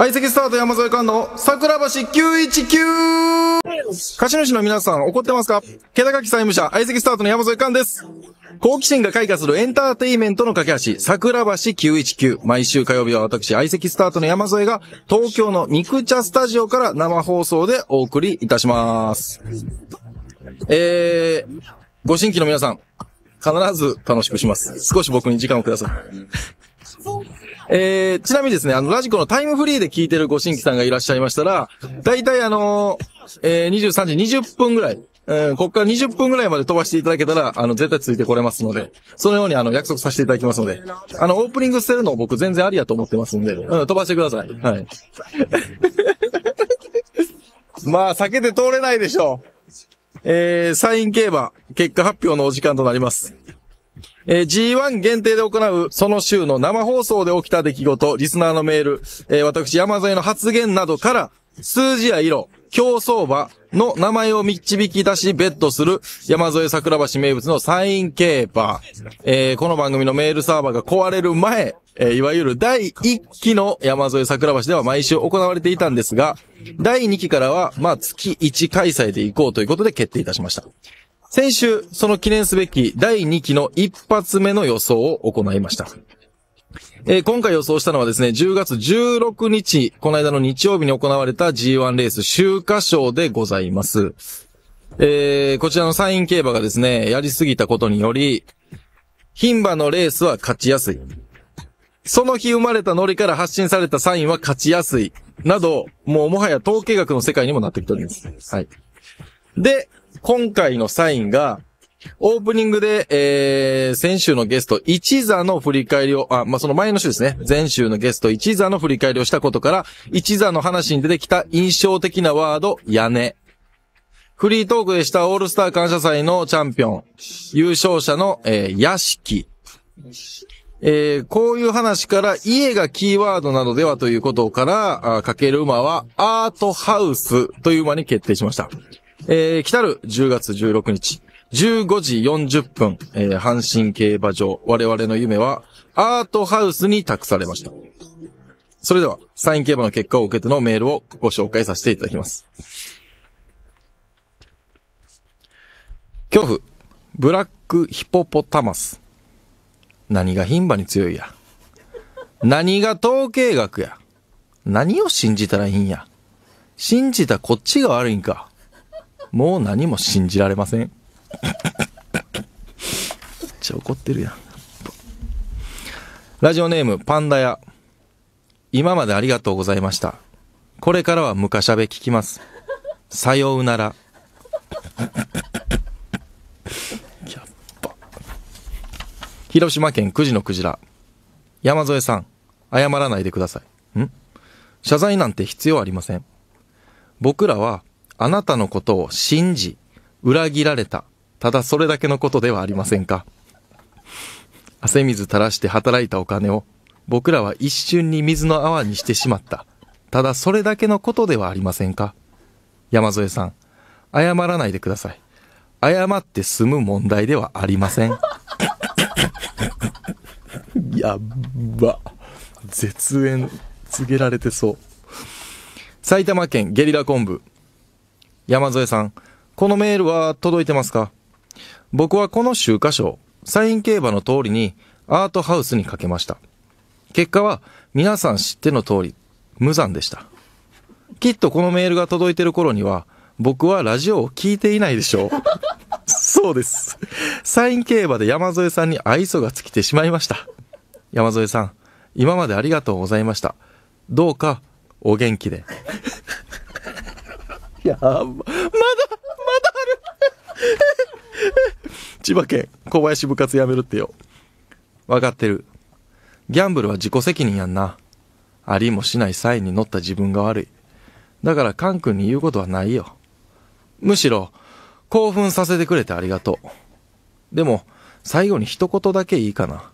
相席スタート山添寛の桜橋919貸主の皆さん怒ってますか気高き債務者、相席スタートの山添寛です。好奇心が開花するエンターテイメントの架け橋、桜橋919。毎週火曜日は私、相席スタートの山添が東京の肉茶スタジオから生放送でお送りいたします。えー、ご新規の皆さん、必ず楽しくします。少し僕に時間をください。えー、ちなみにですね、あの、ラジコのタイムフリーで聞いてるご新規さんがいらっしゃいましたら、だいたいあのー、えー、23時20分ぐらい、うん、こっから20分ぐらいまで飛ばしていただけたら、あの、絶対ついてこれますので、そのようにあの、約束させていただきますので、あの、オープニング捨てるの僕全然ありやと思ってますんで、うん、飛ばしてください。はい。まあ、避けて通れないでしょう。えー、サイン競馬、結果発表のお時間となります。えー、G1 限定で行う、その週の生放送で起きた出来事、リスナーのメール、えー、私山添の発言などから、数字や色、競争場の名前を導き出し、ベッドする山添桜橋名物のサイン競馬。えー、この番組のメールサーバーが壊れる前、えー、いわゆる第1期の山添桜橋では毎週行われていたんですが、第2期からは、まあ、月1開催で行こうということで決定いたしました。先週、その記念すべき第2期の一発目の予想を行いました。えー、今回予想したのはですね、10月16日、この間の日曜日に行われた G1 レース、秋華賞でございます。えー、こちらのサイン競馬がですね、やりすぎたことにより、牝馬のレースは勝ちやすい。その日生まれたノリから発信されたサインは勝ちやすい。など、もうもはや統計学の世界にもなってきております。はい。で、今回のサインが、オープニングで、えー、先週のゲスト、一座の振り返りを、あ、まあ、その前の週ですね。前週のゲスト、一座の振り返りをしたことから、一座の話に出てきた印象的なワード、屋根。フリートークでしたオールスター感謝祭のチャンピオン、優勝者の、えー、屋敷。えー、こういう話から家がキーワードなどではということから、あかける馬はアートハウスという馬に決定しました。えー、来たる10月16日、15時40分、えー、阪神競馬場、我々の夢は、アートハウスに託されました。それでは、サイン競馬の結果を受けてのメールをご紹介させていただきます。恐怖、ブラックヒポポタマス。何が牝馬に強いや。何が統計学や。何を信じたらいいんや。信じたこっちが悪いんか。もう何も信じられません。めっちゃ怒ってるやん。ラジオネーム、パンダ屋。今までありがとうございました。これからは昔喋べ聞きます。さようなら。やっぱ。広島県9時のクジラ。山添さん、謝らないでください。ん謝罪なんて必要ありません。僕らはあなたのことを信じ、裏切られた。ただそれだけのことではありませんか。汗水垂らして働いたお金を、僕らは一瞬に水の泡にしてしまった。ただそれだけのことではありませんか。山添さん、謝らないでください。謝って済む問題ではありません。やっば。絶縁告げられてそう。埼玉県ゲリラ昆布。山添さん、このメールは届いてますか僕はこの集荷賞、サイン競馬の通りにアートハウスにかけました。結果は皆さん知っての通り、無残でした。きっとこのメールが届いてる頃には、僕はラジオを聞いていないでしょう。そうです。サイン競馬で山添さんに愛想が尽きてしまいました。山添さん、今までありがとうございました。どうか、お元気で。やば。まだ、まだある。千葉県、小林部活やめるってよ。わかってる。ギャンブルは自己責任やんな。ありもしないサインに乗った自分が悪い。だからカン君に言うことはないよ。むしろ、興奮させてくれてありがとう。でも、最後に一言だけいいかな。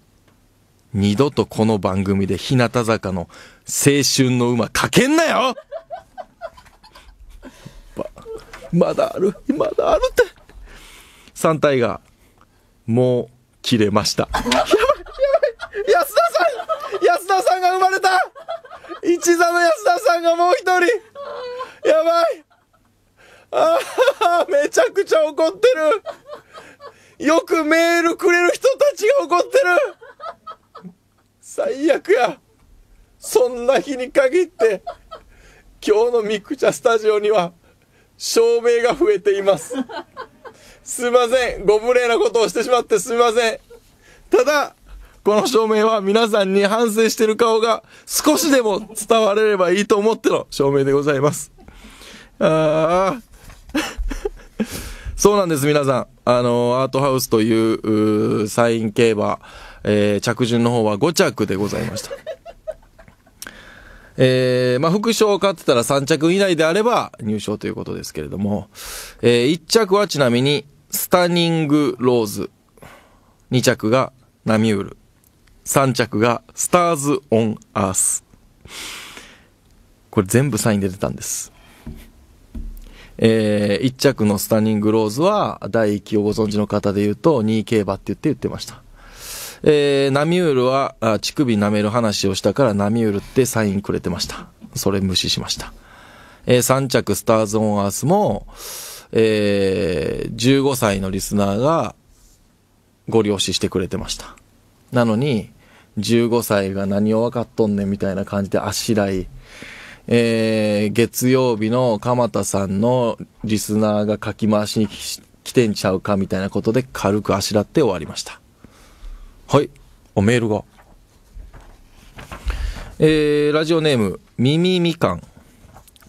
二度とこの番組で日向坂の青春の馬かけんなよまだある、まだあるって。3体が、もう、切れました。やばい、やばい安田さん安田さんが生まれた一座の安田さんがもう一人やばいああ、めちゃくちゃ怒ってるよくメールくれる人たちが怒ってる最悪やそんな日に限って今日のミクチャスタジオには照明が増えています。すいません。ご無礼なことをしてしまってすいません。ただ、この照明は皆さんに反省してる顔が少しでも伝われればいいと思っての照明でございます。ああ。そうなんです、皆さん。あの、アートハウスという、うサイン競馬、えー、着順の方は5着でございました。えー、まあ、副賞を勝ってたら3着以内であれば入賞ということですけれども、えー、1着はちなみに、スタニングローズ。2着がナミュール。3着がスターズ・オン・アース。これ全部サイン出てたんです。えー、1着のスタニングローズは、第1期をご存知の方で言うと、2競馬って言って言ってました。えー、ナミュールは、あ乳首舐める話をしたからナミュールってサインくれてました。それ無視しました。えー、3着スターズ・オン・アースも、えー、15歳のリスナーがご了承してくれてました。なのに、15歳が何を分かっとんねんみたいな感じであしらい、えー、月曜日の鎌田さんのリスナーが書き回しに来てんちゃうかみたいなことで軽くあしらって終わりました。はい。あ、メールが。えー、ラジオネーム、みみみかん。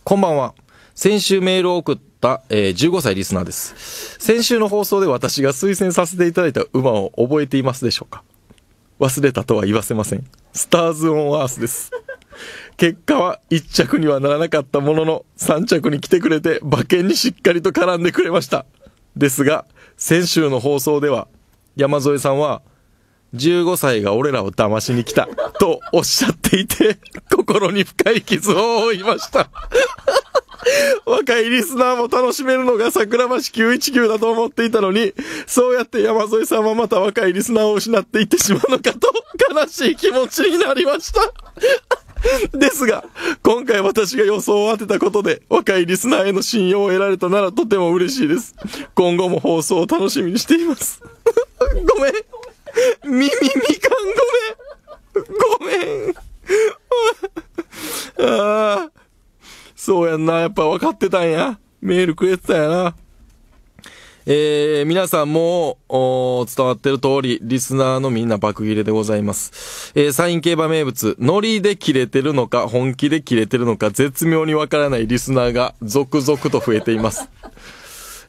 こんばんは。先週メールを送った、えー、15歳リスナーです。先週の放送で私が推薦させていただいた馬を覚えていますでしょうか忘れたとは言わせません。スターズ・オン・アースです。結果は1着にはならなかったものの、3着に来てくれて馬券にしっかりと絡んでくれました。ですが、先週の放送では、山添さんは、15歳が俺らを騙しに来た、とおっしゃっていて、心に深い傷を負いました。若いリスナーも楽しめるのが桜橋919だと思っていたのに、そうやって山添さんはまた若いリスナーを失っていってしまうのかと、悲しい気持ちになりました。ですが、今回私が予想を当てたことで、若いリスナーへの信用を得られたならとても嬉しいです。今後も放送を楽しみにしています。ごめん。み、み、みかんごめん。ごめん。ああ。そうやんな。やっぱ分かってたんや。メールくれてたやな。えー、皆さんも、お伝わってる通り、リスナーのみんな爆切れでございます。えー、サイン競馬名物、ノリで切れてるのか、本気で切れてるのか、絶妙にわからないリスナーが続々と増えています。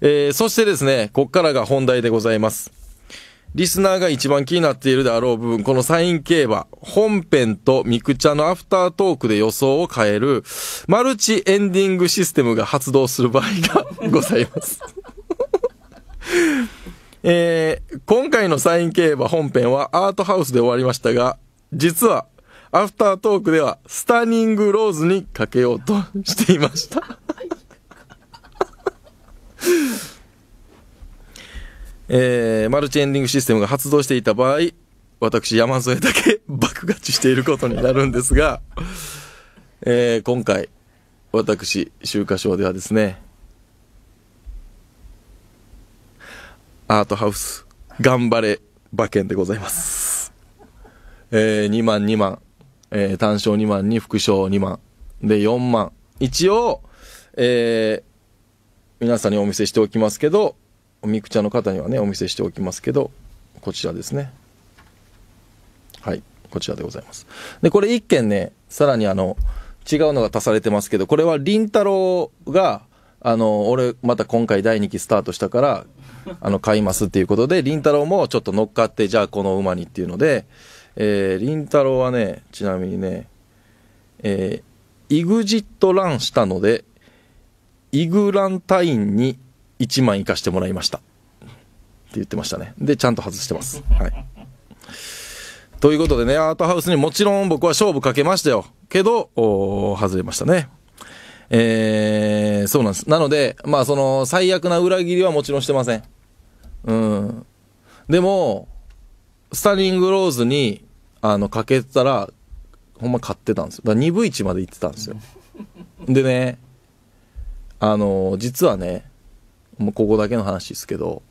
えー、そしてですね、こっからが本題でございます。リスナーが一番気になっているであろう部分、このサイン競馬、本編とミクチャのアフタートークで予想を変える、マルチエンディングシステムが発動する場合がございます。えー、今回のサイン競馬本編はアートハウスで終わりましたが、実は、アフタートークではスタニングローズにかけようとしていました。えー、マルチエンディングシステムが発動していた場合、私山添だけ 爆勝ちしていることになるんですが、えー、今回、私、秋華賞ではですね、アートハウス、頑張れ馬券でございます。えー、2万2万、えー、単勝2万に副賞2万、で4万。一応、えー、皆さんにお見せしておきますけど、おみくちゃの方にはねお見せしておきますけどこちらですねはいこちらでございますでこれ1件ねさらにあの違うのが足されてますけどこれはりんたろーがあの俺また今回第2期スタートしたからあの買いますっていうことでりんたろーもちょっと乗っかってじゃあこの馬にっていうのでえりんたろーはねちなみにねえー、イグジットランしたのでイグランタインに1万生かしてもらいました。って言ってましたね。で、ちゃんと外してます。はい。ということでね、アートハウスにもちろん僕は勝負かけましたよ。けど、お外れましたね。えー、そうなんです。なので、まあその、最悪な裏切りはもちろんしてません。うん。でも、スタリングローズに、あの、かけたら、ほんま買ってたんですよ。だから2分1まで行ってたんですよ。でね、あの、実はね、もうここだけの話ですけど、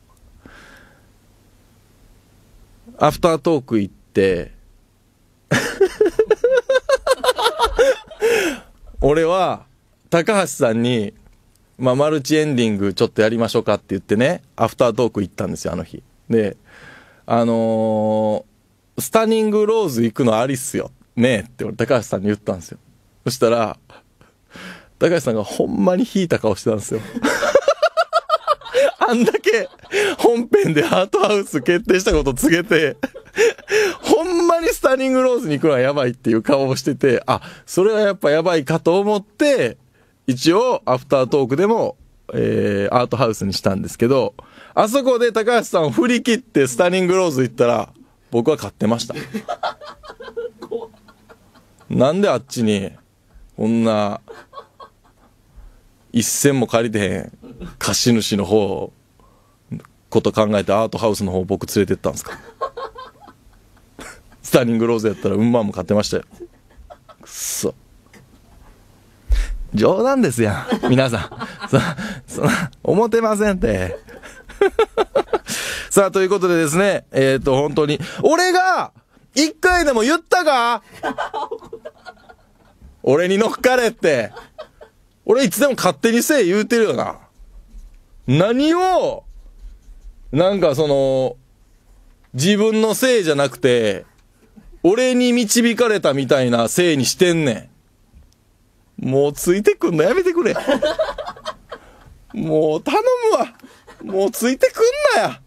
アフタートーク行って、俺は、高橋さんに、まあ、マルチエンディングちょっとやりましょうかって言ってね、アフタートーク行ったんですよ、あの日。で、あのー、スタニングローズ行くのありっすよ。ねえって俺、高橋さんに言ったんですよ。そしたら、高橋さんがほんまに引いた顔してたんですよ。あんだけ本編でアートハウス決定したこと告げて、ほんまにスタニングローズに行くのはやばいっていう顔をしてて、あ、それはやっぱやばいかと思って、一応アフタートークでも、えー、アートハウスにしたんですけど、あそこで高橋さんを振り切ってスタニングローズ行ったら、僕は買ってました。なんであっちに、こんな、一銭も借りてへん貸主の方こと考えてアートハウスの方僕連れてったんですか スターニングローズやったらうんまんも買ってましたよくそ冗談ですやん皆さんそそ思てませんって さあということでですねえっ、ー、と本当に俺が一回でも言ったか俺に乗っかれって俺いつでも勝手にせえ言うてるよな何をなんかその、自分のせいじゃなくて、俺に導かれたみたいなせいにしてんねん。もうついてくんのやめてくれ。もう頼むわ。もうついてくんなや。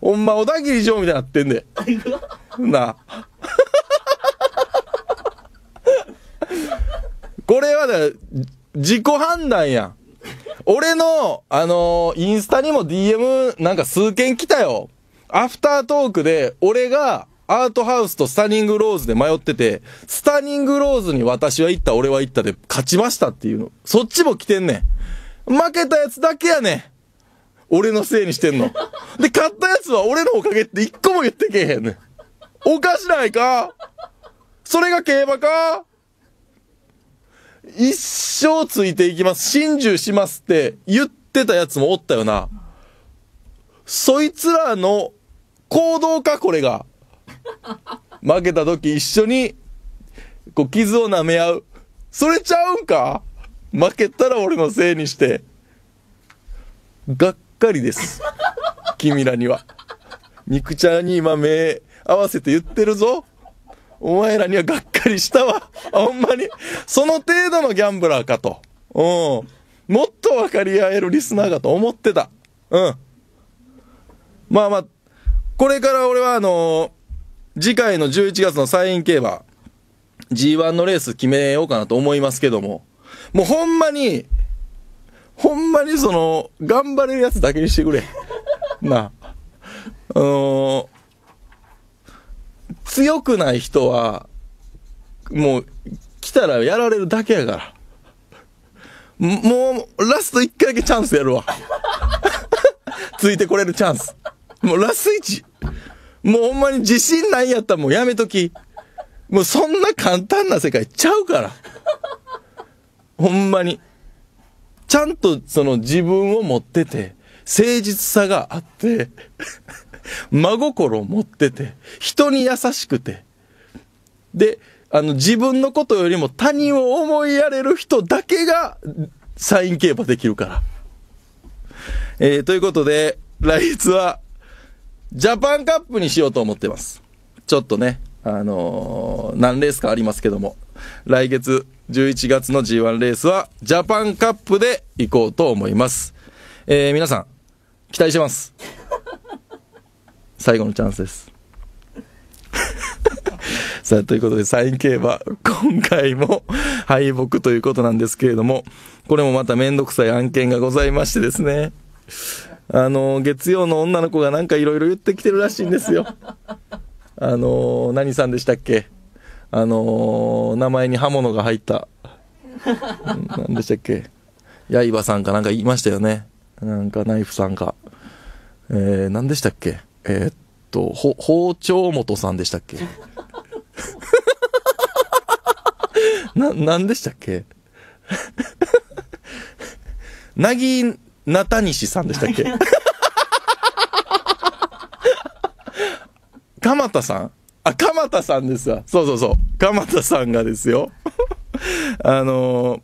ほんま、小田切城みたいになってんで。な これはだ、自己判断やん。俺の、あのー、インスタにも DM なんか数件来たよ。アフタートークで、俺が、アートハウスとスタニングローズで迷ってて、スタニングローズに私は行った、俺は行ったで勝ちましたっていうの。そっちも来てんねん。負けたやつだけやねん。俺のせいにしてんの。で、勝ったやつは俺のおかげって一個も言ってけえへんねん。おかしないかそれが競馬か一生ついていきます、心中しますって言ってたやつもおったよな。そいつらの行動か、これが。負けた時一緒に、こう、傷を舐め合う。それちゃうんか負けたら俺のせいにして。がっかりです。君らには。肉ちゃんに今目合わせて言ってるぞ。お前らにはがっかりしたわ。ほんまに。その程度のギャンブラーかと。うん。もっと分かり合えるリスナーかと思ってた。うん。まあまあ、これから俺はあのー、次回の11月のサイン競馬、G1 のレース決めようかなと思いますけども、もうほんまに、ほんまにその、頑張れるやつだけにしてくれ。なあ。あのー、強くない人は、もう、来たらやられるだけやから。もう、ラスト1回だけチャンスやるわ。ついてこれるチャンス。もうラス1。もうほんまに自信ないやったらもうやめとき。もうそんな簡単な世界ちゃうから。ほんまに。ちゃんとその自分を持ってて、誠実さがあって、真心を持ってて、人に優しくて、で、あの、自分のことよりも他人を思いやれる人だけが、サイン競馬できるから。えー、ということで、来月は、ジャパンカップにしようと思ってます。ちょっとね、あのー、何レースかありますけども、来月11月の G1 レースは、ジャパンカップで行こうと思います。えー、皆さん、期待してます最後のチャンスです さあということでサイン競馬今回も敗北ということなんですけれどもこれもまた面倒くさい案件がございましてですねあの月曜の女の子がなんかいろいろ言ってきてるらしいんですよあの何さんでしたっけあの名前に刃物が入った何でしたっけ刃さんかなんか言いましたよねなんかナイフさんが、えー、何でしたっけえー、っと、包丁元さんでしたっけ な、何でしたっけなぎなたにしさんでしたっけ鎌田さんあ、鎌田さんですわ。そうそうそう。鎌田さんがですよ。あのー、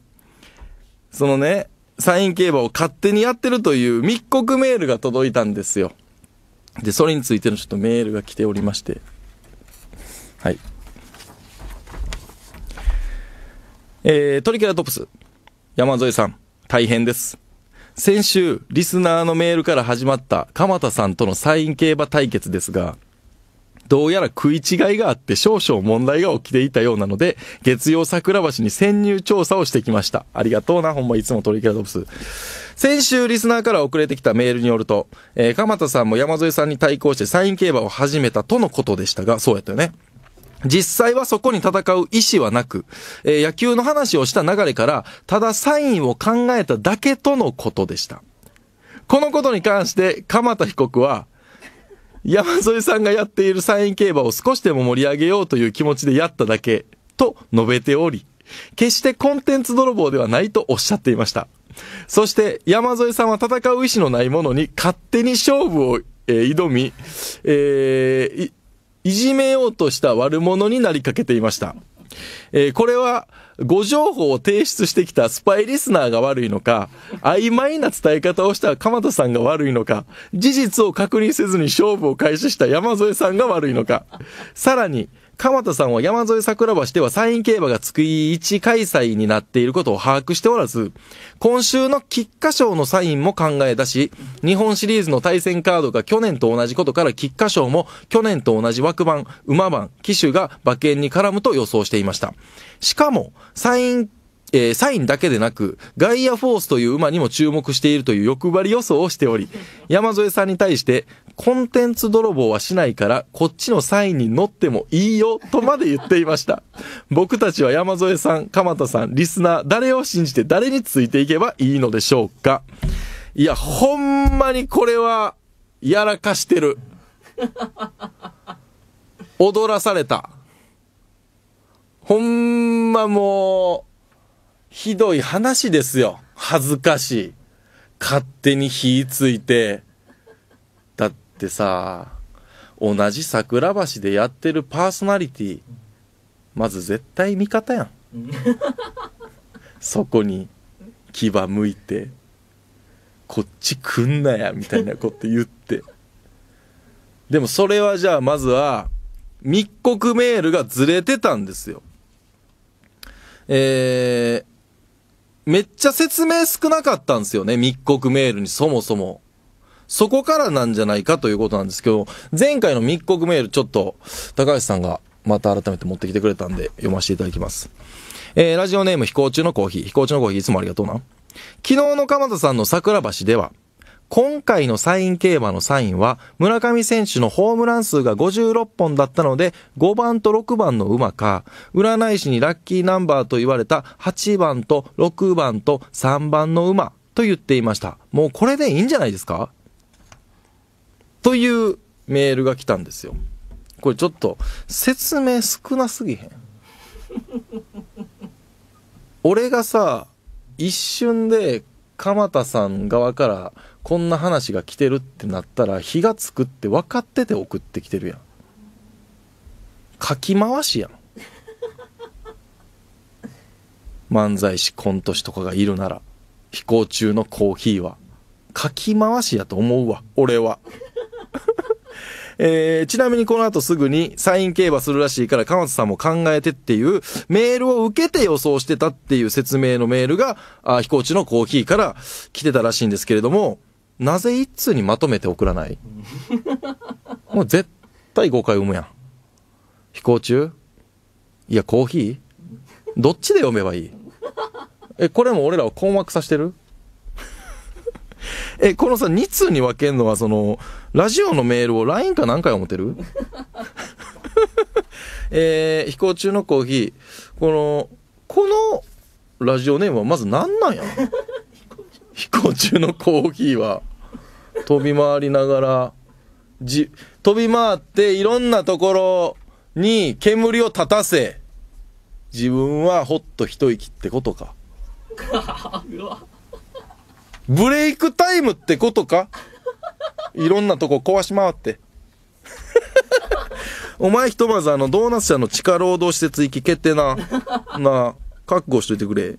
そのね、サイン競馬を勝手にやってるという密告メールが届いたんですよ。で、それについてのちょっとメールが来ておりまして。はい。えー、トリケラトプス。山添さん、大変です。先週、リスナーのメールから始まった鎌田さんとのサイン競馬対決ですが、どうやら食い違いがあって少々問題が起きていたようなので、月曜桜橋に潜入調査をしてきました。ありがとうな、ほんまいつもトリケラトプス。先週リスナーから送れてきたメールによると、えー、鎌田さんも山添さんに対抗してサイン競馬を始めたとのことでしたが、そうやったよね。実際はそこに戦う意思はなく、えー、野球の話をした流れから、ただサインを考えただけとのことでした。このことに関して、鎌田被告は、山添さんがやっているイン競馬を少しでも盛り上げようという気持ちでやっただけと述べており、決してコンテンツ泥棒ではないとおっしゃっていました。そして山添さんは戦う意志のないものに勝手に勝負を、えー、挑み、えーい、いじめようとした悪者になりかけていました。えー、これはご情報を提出してきたスパイリスナーが悪いのか、曖昧な伝え方をした鎌田さんが悪いのか、事実を確認せずに勝負を開始した山添さんが悪いのか、さらに、鎌田さんは山添桜橋ではサイン競馬が月1開催になっていることを把握しておらず、今週の菊花賞のサインも考え出し、日本シリーズの対戦カードが去年と同じことから菊花賞も去年と同じ枠番、馬番、騎手が馬券に絡むと予想していました。しかも、サインえー、サインだけでなく、ガイアフォースという馬にも注目しているという欲張り予想をしており、山添さんに対して、コンテンツ泥棒はしないから、こっちのサインに乗ってもいいよ、とまで言っていました。僕たちは山添さん、鎌田さん、リスナー、誰を信じて誰についていけばいいのでしょうか。いや、ほんまにこれは、やらかしてる。踊らされた。ほんまもう、ひどい話ですよ。恥ずかしい。勝手に火ついて。だってさ、同じ桜橋でやってるパーソナリティ、まず絶対味方やん。そこに牙向いて、こっち来んなや、みたいなこと言って。でもそれはじゃあまずは、密告メールがずれてたんですよ。えー、めっちゃ説明少なかったんですよね、密告メールにそもそも。そこからなんじゃないかということなんですけど、前回の密告メールちょっと、高橋さんがまた改めて持ってきてくれたんで読ませていただきます。えー、ラジオネーム飛行中のコーヒー。飛行中のコーヒーいつもありがとうな。昨日の鎌田さんの桜橋では、今回のサイン競馬のサインは、村上選手のホームラン数が56本だったので、5番と6番の馬か、占い師にラッキーナンバーと言われた8番と6番と3番の馬と言っていました。もうこれでいいんじゃないですかというメールが来たんですよ。これちょっと説明少なすぎへん。俺がさ、一瞬で鎌田さん側からこんな話が来てるってなったら火がつくって分かってて送ってきてるやんかき回しやん 漫才師コント師とかがいるなら飛行中のコーヒーはかき回しやと思うわ俺は えー、ちなみにこの後すぐにサイン競馬するらしいからまつさんも考えてっていうメールを受けて予想してたっていう説明のメールがあ飛行中のコーヒーから来てたらしいんですけれどもなぜ一通にまとめて送らない もう絶対誤解生むやん。飛行中いや、コーヒーどっちで読めばいいえ、これも俺らを困惑させてる え、このさ、2通に分けるのは、その、ラジオのメールを LINE か何回思ってる えー、飛行中のコーヒー。この、このラジオネームはまず何なんや飛行中のコーヒーは。飛び回りながら、じ、飛び回っていろんなところに煙を立たせ、自分はほっと一息ってことか。ブレイクタイムってことかいろんなとこ壊し回って。お前ひとまずあの、ドーナツ社の地下労働施設行き決定な。なあ、覚悟しといてくれ。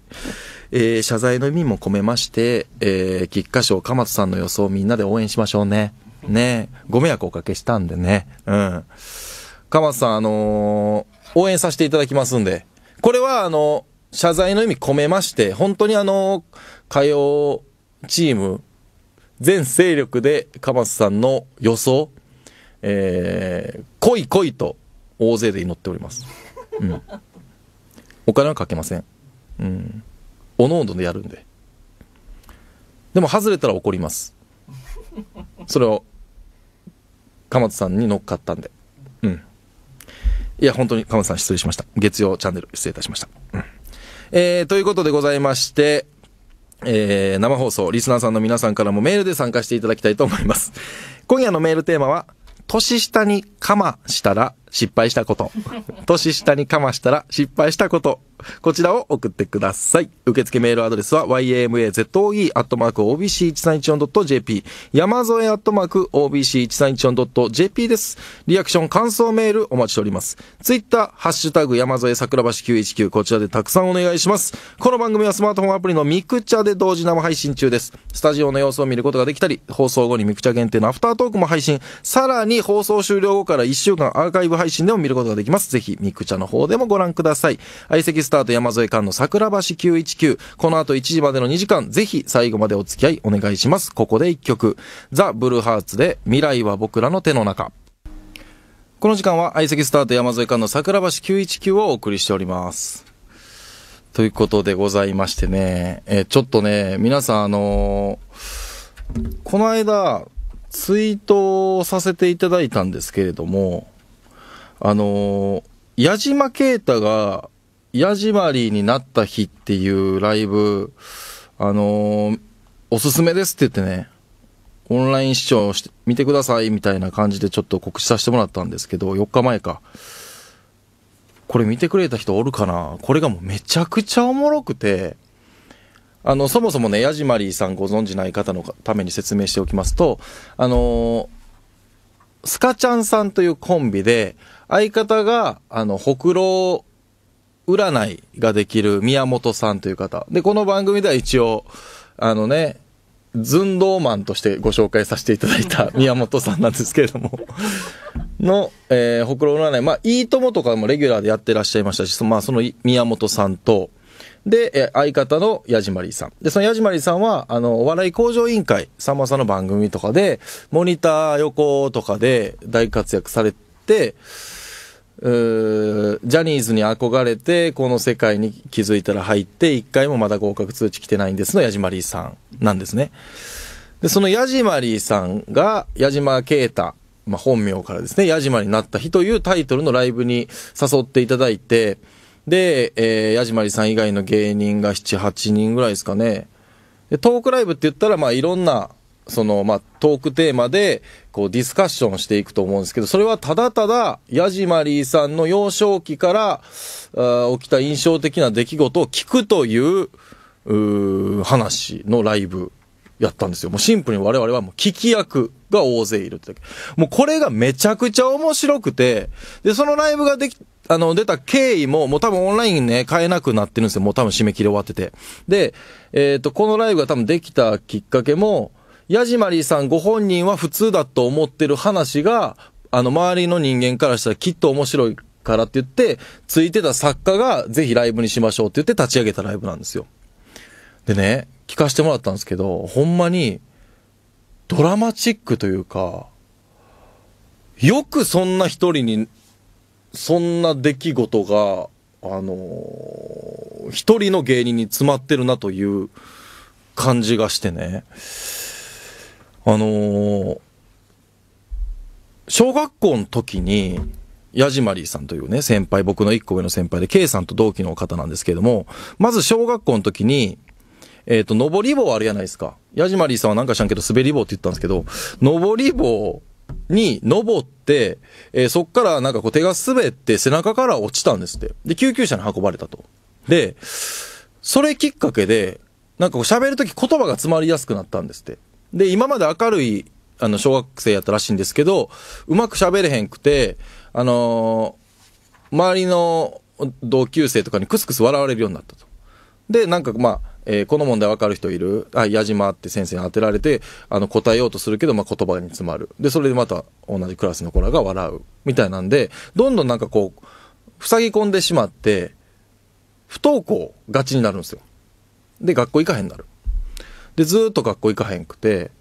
えー、謝罪の意味も込めまして、えー、菊花賞鎌田さんの予想をみんなで応援しましょうね。ねご迷惑おかけしたんでね。うん。鎌田さん、あのー、応援させていただきますんで。これは、あの、謝罪の意味込めまして、本当にあの、火曜チーム、全勢力で鎌田さんの予想、えー、来いと大勢で祈っております。うん。お金はかけません。うん。おのおのでやるんででも外れたら怒りますそれを鎌田さんに乗っかったんでうんいや本当に鎌田さん失礼しました月曜チャンネル失礼いたしました、うん、えー、ということでございましてえー、生放送、リスナーさんの皆さんからもメールで参加していただきたいと思います。今夜のメールテーマは、年下にかましたら失敗したこと。年下にかましたら失敗したことこちらを送ってください。受付メールアドレスは yamazoe.obc1314.jp 山添 .obc1314.jp です。リアクション感想メールお待ちしております。ツイッター、ハッシュタグ山添桜橋919こちらでたくさんお願いします。この番組はスマートフォンアプリのミクチャで同時生配信中です。スタジオの様子を見ることができたり、放送後にミクチャ限定のアフタートークも配信、さらに放送終了後から1週間アーカイブ配信でも見ることができます。ぜひミクチャの方でもご覧ください。相席スタート山添館の桜橋919。この後1時までの2時間、ぜひ最後までお付き合いお願いします。ここで1曲。ザ・ブルーハーツで未来は僕らの手の中。この時間は相席スタート山添館の桜橋919をお送りしております。ということでございましてね、えー、ちょっとね、皆さんあのー、この間、ツイートをさせていただいたんですけれども、あのー、矢島啓太がヤジマリになった日っていうライブ、あのー、おすすめですって言ってね、オンライン視聴して、見てくださいみたいな感じでちょっと告知させてもらったんですけど、4日前か。これ見てくれた人おるかなこれがもうめちゃくちゃおもろくて、あの、そもそもね、ヤジマリーさんご存知ない方のために説明しておきますと、あのー、スカちゃんさんというコンビで、相方が、あの、ほくろ占いができる宮本さんという方。で、この番組では一応、あのね、寸胴マンとしてご紹介させていただいた 宮本さんなんですけれどもの、えー、ほくろ占い。まあ、いいともとかもレギュラーでやってらっしゃいましたし、まあ、その宮本さんと、で、え、相方の矢島りさん。で、その矢島りさんは、あの、お笑い向上委員会、さんまさんの番組とかで、モニター横とかで大活躍されて、ジャニーズに憧れて、この世界に気づいたら入って、一回もまだ合格通知来てないんですの、ヤジマリーさんなんですね。で、そのヤジマリーさんが、ヤジマケータ、まあ、本名からですね、ヤジマになった日というタイトルのライブに誘っていただいて、で、えー、ヤジマリーさん以外の芸人が7、8人ぐらいですかね。で、トークライブって言ったら、まあ、いろんなその、まあ、トークテーマで、こう、ディスカッションしていくと思うんですけど、それはただただ、ヤジマリーさんの幼少期から、起きた印象的な出来事を聞くという、う話のライブやったんですよ。もうシンプルに我々はもう聞き役が大勢いるってだけ。もうこれがめちゃくちゃ面白くて、で、そのライブができ、あの、出た経緯も、もう多分オンラインね、買えなくなってるんですよ。もう多分締め切り終わってて。で、えっ、ー、と、このライブが多分できたきっかけも、ヤジマリーさんご本人は普通だと思ってる話が、あの、周りの人間からしたらきっと面白いからって言って、ついてた作家がぜひライブにしましょうって言って立ち上げたライブなんですよ。でね、聞かせてもらったんですけど、ほんまに、ドラマチックというか、よくそんな一人に、そんな出来事が、あのー、一人の芸人に詰まってるなという感じがしてね。あのー、小学校の時に、ヤジマリーさんというね、先輩、僕の一個上の先輩で、K さんと同期の方なんですけれども、まず小学校の時に、えっ、ー、と、登り棒あるじゃないですか。ヤジマリーさんはなんか知らんけど、滑り棒って言ったんですけど、登り棒に登って、えー、そっからなんかこう手が滑って背中から落ちたんですって。で、救急車に運ばれたと。で、それきっかけで、なんかこう喋るとき言葉が詰まりやすくなったんですって。で、今まで明るい、あの、小学生やったらしいんですけど、うまく喋れへんくて、あのー、周りの同級生とかにクスクス笑われるようになったと。で、なんかまあ、えー、この問題わかる人いるあ、矢島って先生に当てられて、あの、答えようとするけど、まあ、言葉に詰まる。で、それでまた同じクラスの子らが笑う。みたいなんで、どんどんなんかこう、塞ぎ込んでしまって、不登校がちになるんですよ。で、学校行かへんなる。で、ずっと学校行かへんくて、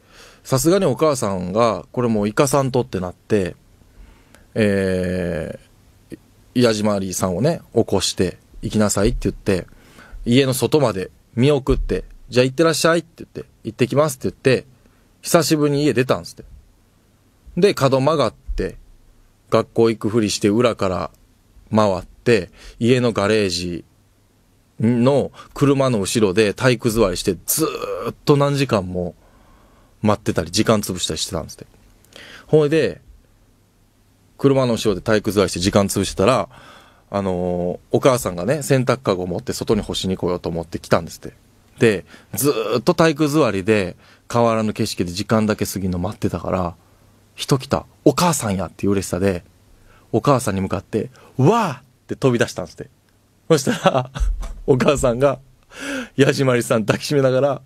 さすがにお母さんが、これもう行かさんとってなって、えー、矢島りさんをね、起こして、行きなさいって言って、家の外まで見送って、じゃあ行ってらっしゃいって言って、行ってきますって言って、久しぶりに家出たんですって。で、角曲がって、学校行くふりして裏から回って、家のガレージの車の後ろで体育座りしてずっと何時間も待ってたり、時間潰したりしてたんですって。ほいで、車の後ろで体育座りして時間潰してたら、あのー、お母さんがね、洗濯かごを持って外に干しに来ようと思って来たんですって。で、ずっと体育座りで、変わらぬ景色で時間だけ過ぎるの待ってたから、人来た、お母さんやっていう嬉しさで、お母さんに向かって、わーって飛び出したんですって。そしたら、お母さんが、ヤジマリさん抱きしめながら、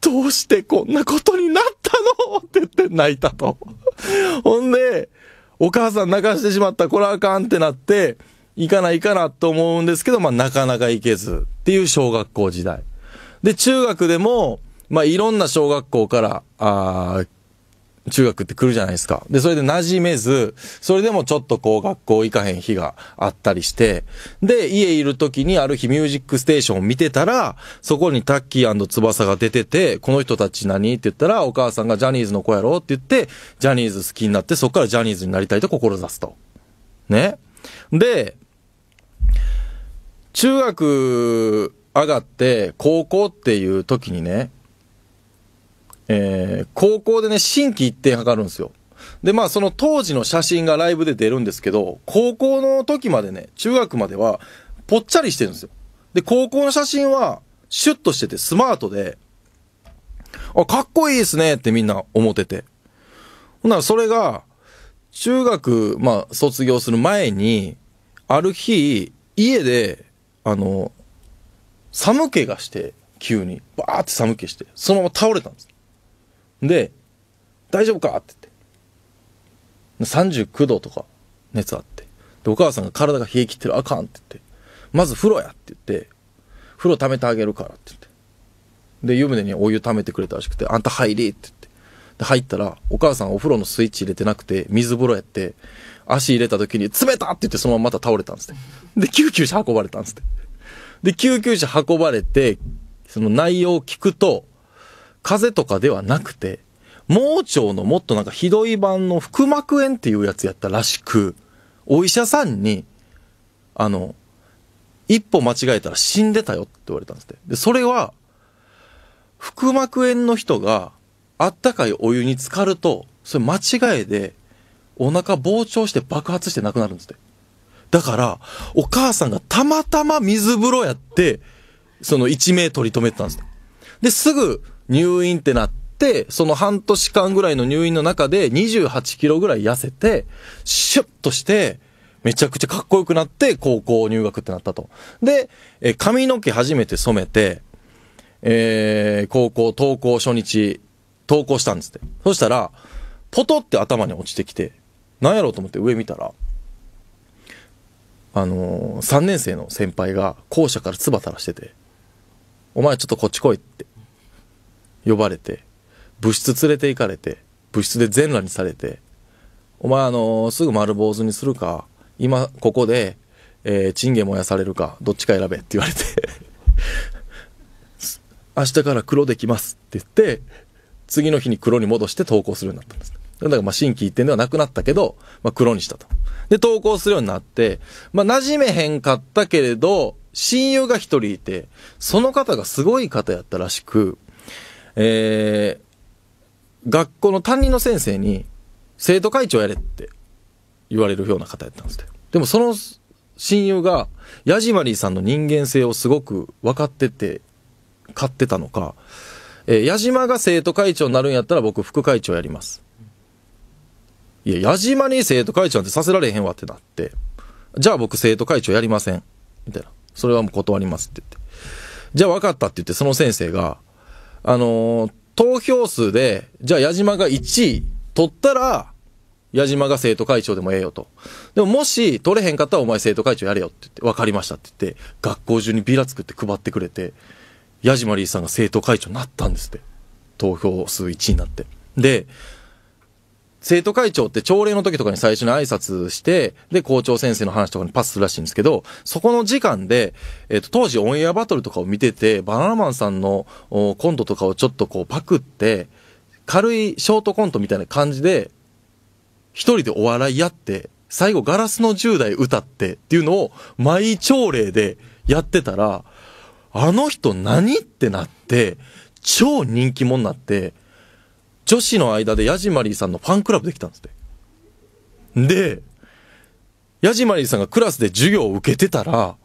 どうしてこんなことになったのって言って泣いたと。ほんで、お母さん泣かしてしまった、これあかんってなって、行かないかなと思うんですけど、まあなかなか行けずっていう小学校時代。で、中学でも、まあいろんな小学校から、ああ、中学って来るじゃないですか。で、それで馴染めず、それでもちょっとこう学校行かへん日があったりして、で、家いる時にある日ミュージックステーションを見てたら、そこにタッキー翼が出てて、この人たち何って言ったら、お母さんがジャニーズの子やろって言って、ジャニーズ好きになって、そっからジャニーズになりたいと志すと。ね。で、中学上がって高校っていう時にね、えー、高校でね、新規一点測るんですよ。で、まあ、その当時の写真がライブで出るんですけど、高校の時までね、中学までは、ぽっちゃりしてるんですよ。で、高校の写真は、シュッとしてて、スマートで、あ、かっこいいですねってみんな思ってて。ほんならそれが、中学、まあ、卒業する前に、ある日、家で、あの、寒気がして、急に、バーって寒気して、そのまま倒れたんです。で、大丈夫かって言って。39度とか熱あって。で、お母さんが体が冷え切ってる、あかんって言って。まず風呂やって言って、風呂溜めてあげるからって言って。で、湯船にお湯溜めてくれたらしくて、あんた入れって言って。で、入ったら、お母さんお風呂のスイッチ入れてなくて、水風呂やって、足入れた時に、冷たって言ってそのまままた倒れたんですてで、救急車運ばれたんですてで、救急車運ばれて、その内容を聞くと、風邪とかではなくて、盲腸のもっとなんかひどい版の腹膜炎っていうやつやったらしく、お医者さんに、あの、一歩間違えたら死んでたよって言われたんですって。で、それは、腹膜炎の人があったかいお湯に浸かると、それ間違えで、お腹膨張して爆発して亡くなるんですって。だから、お母さんがたまたま水風呂やって、その一命取り留めてたんですって。で、すぐ、入院ってなって、その半年間ぐらいの入院の中で28キロぐらい痩せて、シュッとして、めちゃくちゃかっこよくなって、高校入学ってなったと。で、え髪の毛初めて染めて、えー、高校登校初日、登校したんですって。そしたら、ポトって頭に落ちてきて、なんやろうと思って上見たら、あのー、3年生の先輩が校舎から唾垂らしてて、お前ちょっとこっち来いって呼ばれて、部室連れて行かれて、部室で全裸にされて、お前あのー、すぐ丸坊主にするか、今ここで、えー、チンゲ燃やされるか、どっちか選べって言われて 明日から黒できますって言って、次の日に黒に戻して投稿するようになったんです。だからまあ新規一点ではなくなったけど、まあ黒にしたと。で、投稿するようになって、まあ馴染めへんかったけれど、親友が一人いて、その方がすごい方やったらしく、えー、学校の担任の先生に生徒会長やれって言われるような方やったんですって。でもその親友がヤジマリーさんの人間性をすごく分かってて、買ってたのか、えー、矢島が生徒会長になるんやったら僕副会長やります。いや、矢島に生徒会長なんてさせられへんわってなって、じゃあ僕生徒会長やりません。みたいな。それはもう断りますって言って。じゃあ分かったって言って、その先生が、あのー、投票数で、じゃあ矢島が1位取ったら、矢島が生徒会長でもええよと。でももし取れへんかったらお前生徒会長やれよって言って、わかりましたって言って、学校中にビラ作って配ってくれて、矢島リーさんが生徒会長になったんですって。投票数1位になって。で、生徒会長って朝礼の時とかに最初に挨拶して、で、校長先生の話とかにパスするらしいんですけど、そこの時間で、えっ、と、当時オンエアバトルとかを見てて、バナナマンさんのコントとかをちょっとこうパクって、軽いショートコントみたいな感じで、一人でお笑いやって、最後ガラスの10代歌ってっていうのを毎朝礼でやってたら、あの人何ってなって、超人気者になって、女子の間でヤジマリーさんのファンクラブできたんですって。で、ヤジマリーさんがクラスで授業を受けてたら、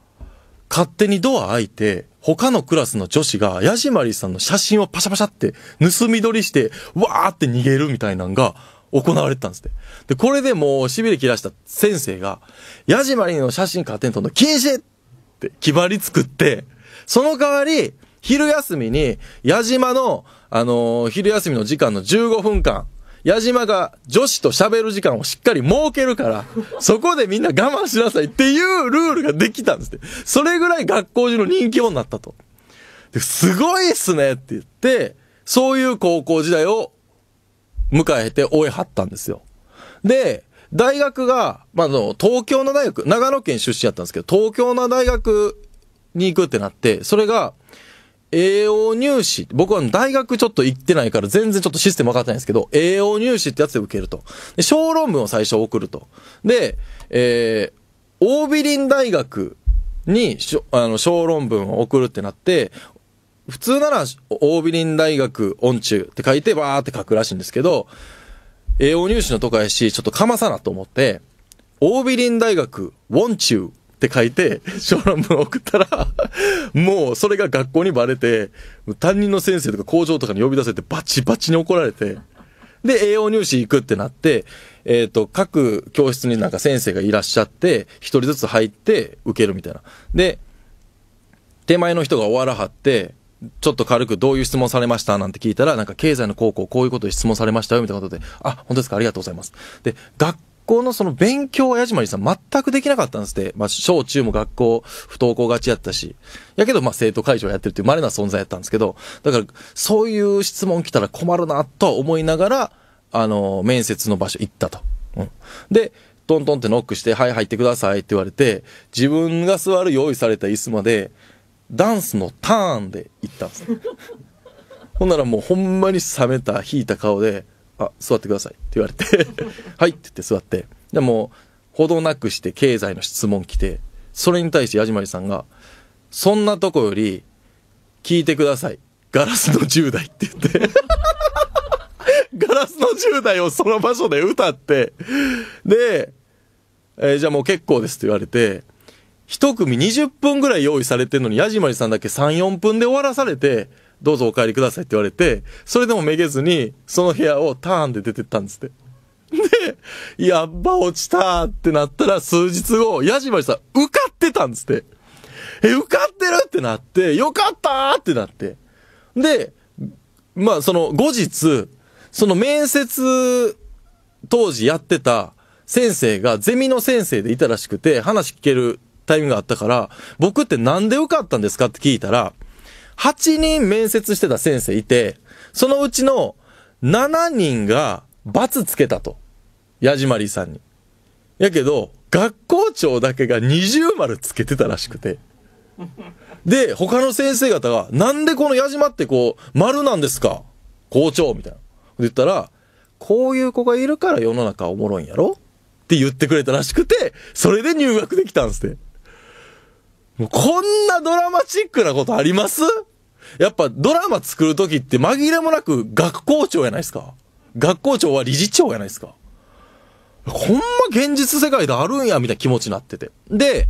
勝手にドア開いて、他のクラスの女子がヤジマリーさんの写真をパシャパシャって盗み撮りして、わーって逃げるみたいなんが行われてたんですって。で、これでもう痺れ切らした先生が、ヤジマリーの写真勝手に撮るの禁止って決まり作って、その代わり、昼休みに、矢島のあのー、昼休みの時間の15分間、矢島が女子と喋る時間をしっかり設けるから、そこでみんな我慢しなさいっていうルールができたんですって。それぐらい学校中の人気者になったと。すごいっすねって言って、そういう高校時代を迎えて終えはったんですよ。で、大学が、まあ、の、東京の大学、長野県出身やったんですけど、東京の大学に行くってなって、それが、AO 入試、僕は大学ちょっと行ってないから全然ちょっとシステム分かってないんですけど、AO 入試ってやつで受けると。で、小論文を最初送ると。で、えー、オービリン大学に、あの、小論文を送るってなって、普通なら、オービリン大学音中って書いて、バーって書くらしいんですけど、栄養入試のとかやし、ちょっとかまさなと思って、オービリン大学音中って書いて、小論文を送ったら、もうそれが学校にバレて、担任の先生とか工場とかに呼び出せてバチバチに怒られて、で、栄養入試行くってなって、えっ、ー、と、各教室になんか先生がいらっしゃって、一人ずつ入って受けるみたいな。で、手前の人が終わらはって、ちょっと軽くどういう質問されましたなんて聞いたら、なんか経済の高校こういうことで質問されましたよみたいなことで、あ、本当ですかありがとうございます。で、学校のその勉強は矢島さん全くできなかったんですって。まあ、小中も学校、不登校がちやったし。やけど、まあ、生徒会長やってるっていう稀な存在やったんですけど、だから、そういう質問来たら困るな、とは思いながら、あの、面接の場所行ったと。うん。で、トントンってノックして、はい、入ってくださいって言われて、自分が座る用意された椅子まで、ダンスのターンで行ったんです。ほんならもうほんまに冷めた、引いた顔で、あ、座ってくださいって言われて はいって言って座って、でも、ほどなくして経済の質問来て、それに対して矢島さんが、そんなとこより、聞いてください。ガラスの10代って言って ガラスの10代をその場所で歌って、で、えー、じゃあもう結構ですって言われて、1組20分ぐらい用意されてんのに、矢島さんだけ3、4分で終わらされて、どうぞお帰りくださいって言われて、それでもめげずに、その部屋をターンで出てったんですって。で、やっば落ちたってなったら、数日後、矢島さん、受かってたんですって。え、受かってるってなって、よかったってなって。で、まあ、その、後日、その面接、当時やってた先生が、ゼミの先生でいたらしくて、話聞けるタイミングがあったから、僕ってなんで受かったんですかって聞いたら、8人面接してた先生いて、そのうちの7人が罰つけたと。矢島りさんに。やけど、学校長だけが二重丸つけてたらしくて。で、他の先生方が、なんでこの矢島ってこう、丸なんですか校長みたいな。言ったら、こういう子がいるから世の中おもろいんやろって言ってくれたらしくて、それで入学できたんですって。こんなドラマチックなことありますやっぱドラマ作るときって紛れもなく学校長やないですか。学校長は理事長やないですか。ほんま現実世界であるんや、みたいな気持ちになってて。で、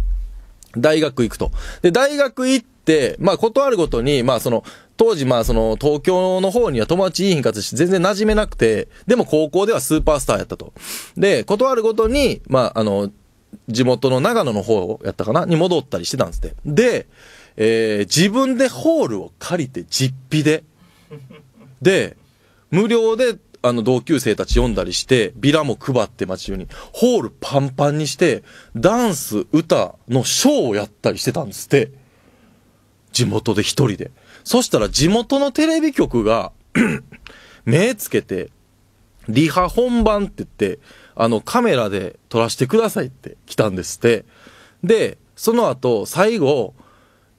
大学行くと。で、大学行って、まあ、断るごとに、まあ、その、当時、まあ、その、東京の方には友達いいんかつし、全然馴染めなくて、でも高校ではスーパースターやったと。で、断るごとに、まあ、あの、地元の長野の方をやったかなに戻ったりしてたんですって。で、えー、自分でホールを借りて実費で。で、無料で、あの、同級生たち読んだりして、ビラも配って街中に、ホールパンパンにして、ダンス、歌のショーをやったりしてたんですって。地元で一人で。そしたら地元のテレビ局が 目つけて、リハ本番って言って、あの、カメラで撮らせてくださいって来たんですって。で、その後、最後、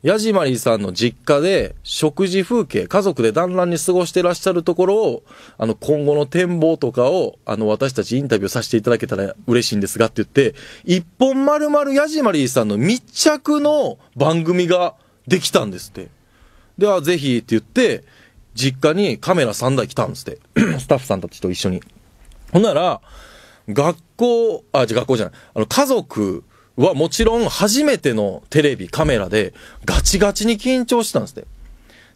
ヤジマリーさんの実家で食事風景、家族で団らんに過ごしてらっしゃるところを、あの、今後の展望とかを、あの、私たちインタビューさせていただけたら嬉しいんですがって言って、一本丸々ヤジマリーさんの密着の番組ができたんですって。では、ぜひって言って、実家にカメラ3台来たんですって。スタッフさんたちと一緒に。ほんなら、学校、あ、じゃ学校じゃない、あの、家族はもちろん初めてのテレビ、カメラでガチガチに緊張したんですって。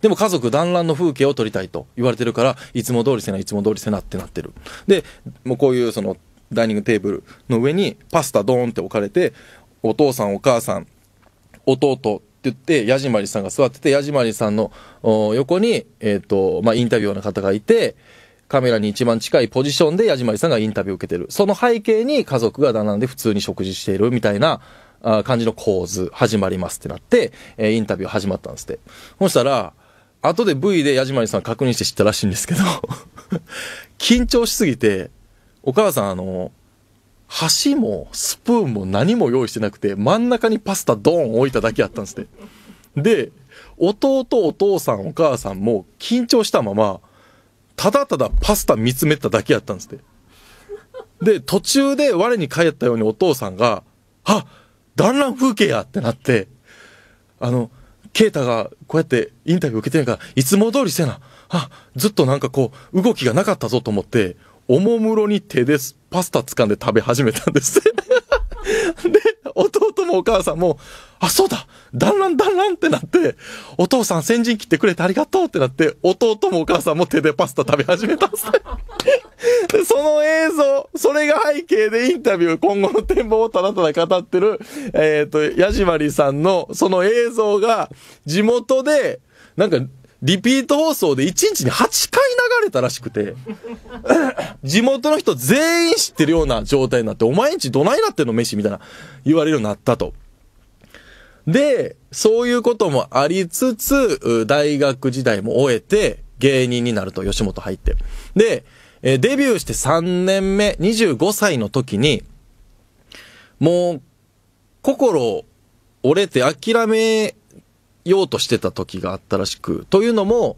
でも家族団らんの風景を撮りたいと言われてるから、いつも通りせな、いつも通りせなってなってる。で、もうこういうその、ダイニングテーブルの上にパスタドーンって置かれて、お父さんお母さん、弟って言って、ヤジマリさんが座ってて、ヤジマリさんの横に、えっ、ー、と、まあ、インタビューの方がいて、カメラに一番近いポジションで矢島さんがインタビューを受けてる。その背景に家族がなんで普通に食事しているみたいな感じの構図、始まりますってなって、えインタビュー始まったんですって。そしたら、後で V で矢島さん確認して知ったらしいんですけど 緊張しすぎて、お母さんあの、箸もスプーンも何も用意してなくて、真ん中にパスタドーン置いただけあったんですって。で、弟、お父さん、お母さんも緊張したまま、ただただパスタ見つめただけやったんですって。で、途中で我に返ったようにお父さんが、あ団らん風景やってなって、あの、啓太がこうやってインタビュー受けてんから、いつも通りせな。あ、ずっとなんかこう、動きがなかったぞと思って、おもむろに手でパスタ掴んで食べ始めたんですで、弟もお母さんも、あ、そうだだんらんだんらんってなって、お父さん先陣切ってくれてありがとうってなって、弟もお母さんも手でパスタ食べ始めたんですその映像、それが背景でインタビュー、今後の展望をただただ語ってる、えっ、ー、と、矢島里さんのその映像が、地元で、なんか、リピート放送で1日に8回流れたらしくて、地元の人全員知ってるような状態になって、お前んちどないなってんの飯みたいな言われるようになったと。で、そういうこともありつつ、大学時代も終えて、芸人になると、吉本入って。で、えデビューして3年目、25歳の時に、もう、心折れて諦めようとしてた時があったらしく、というのも、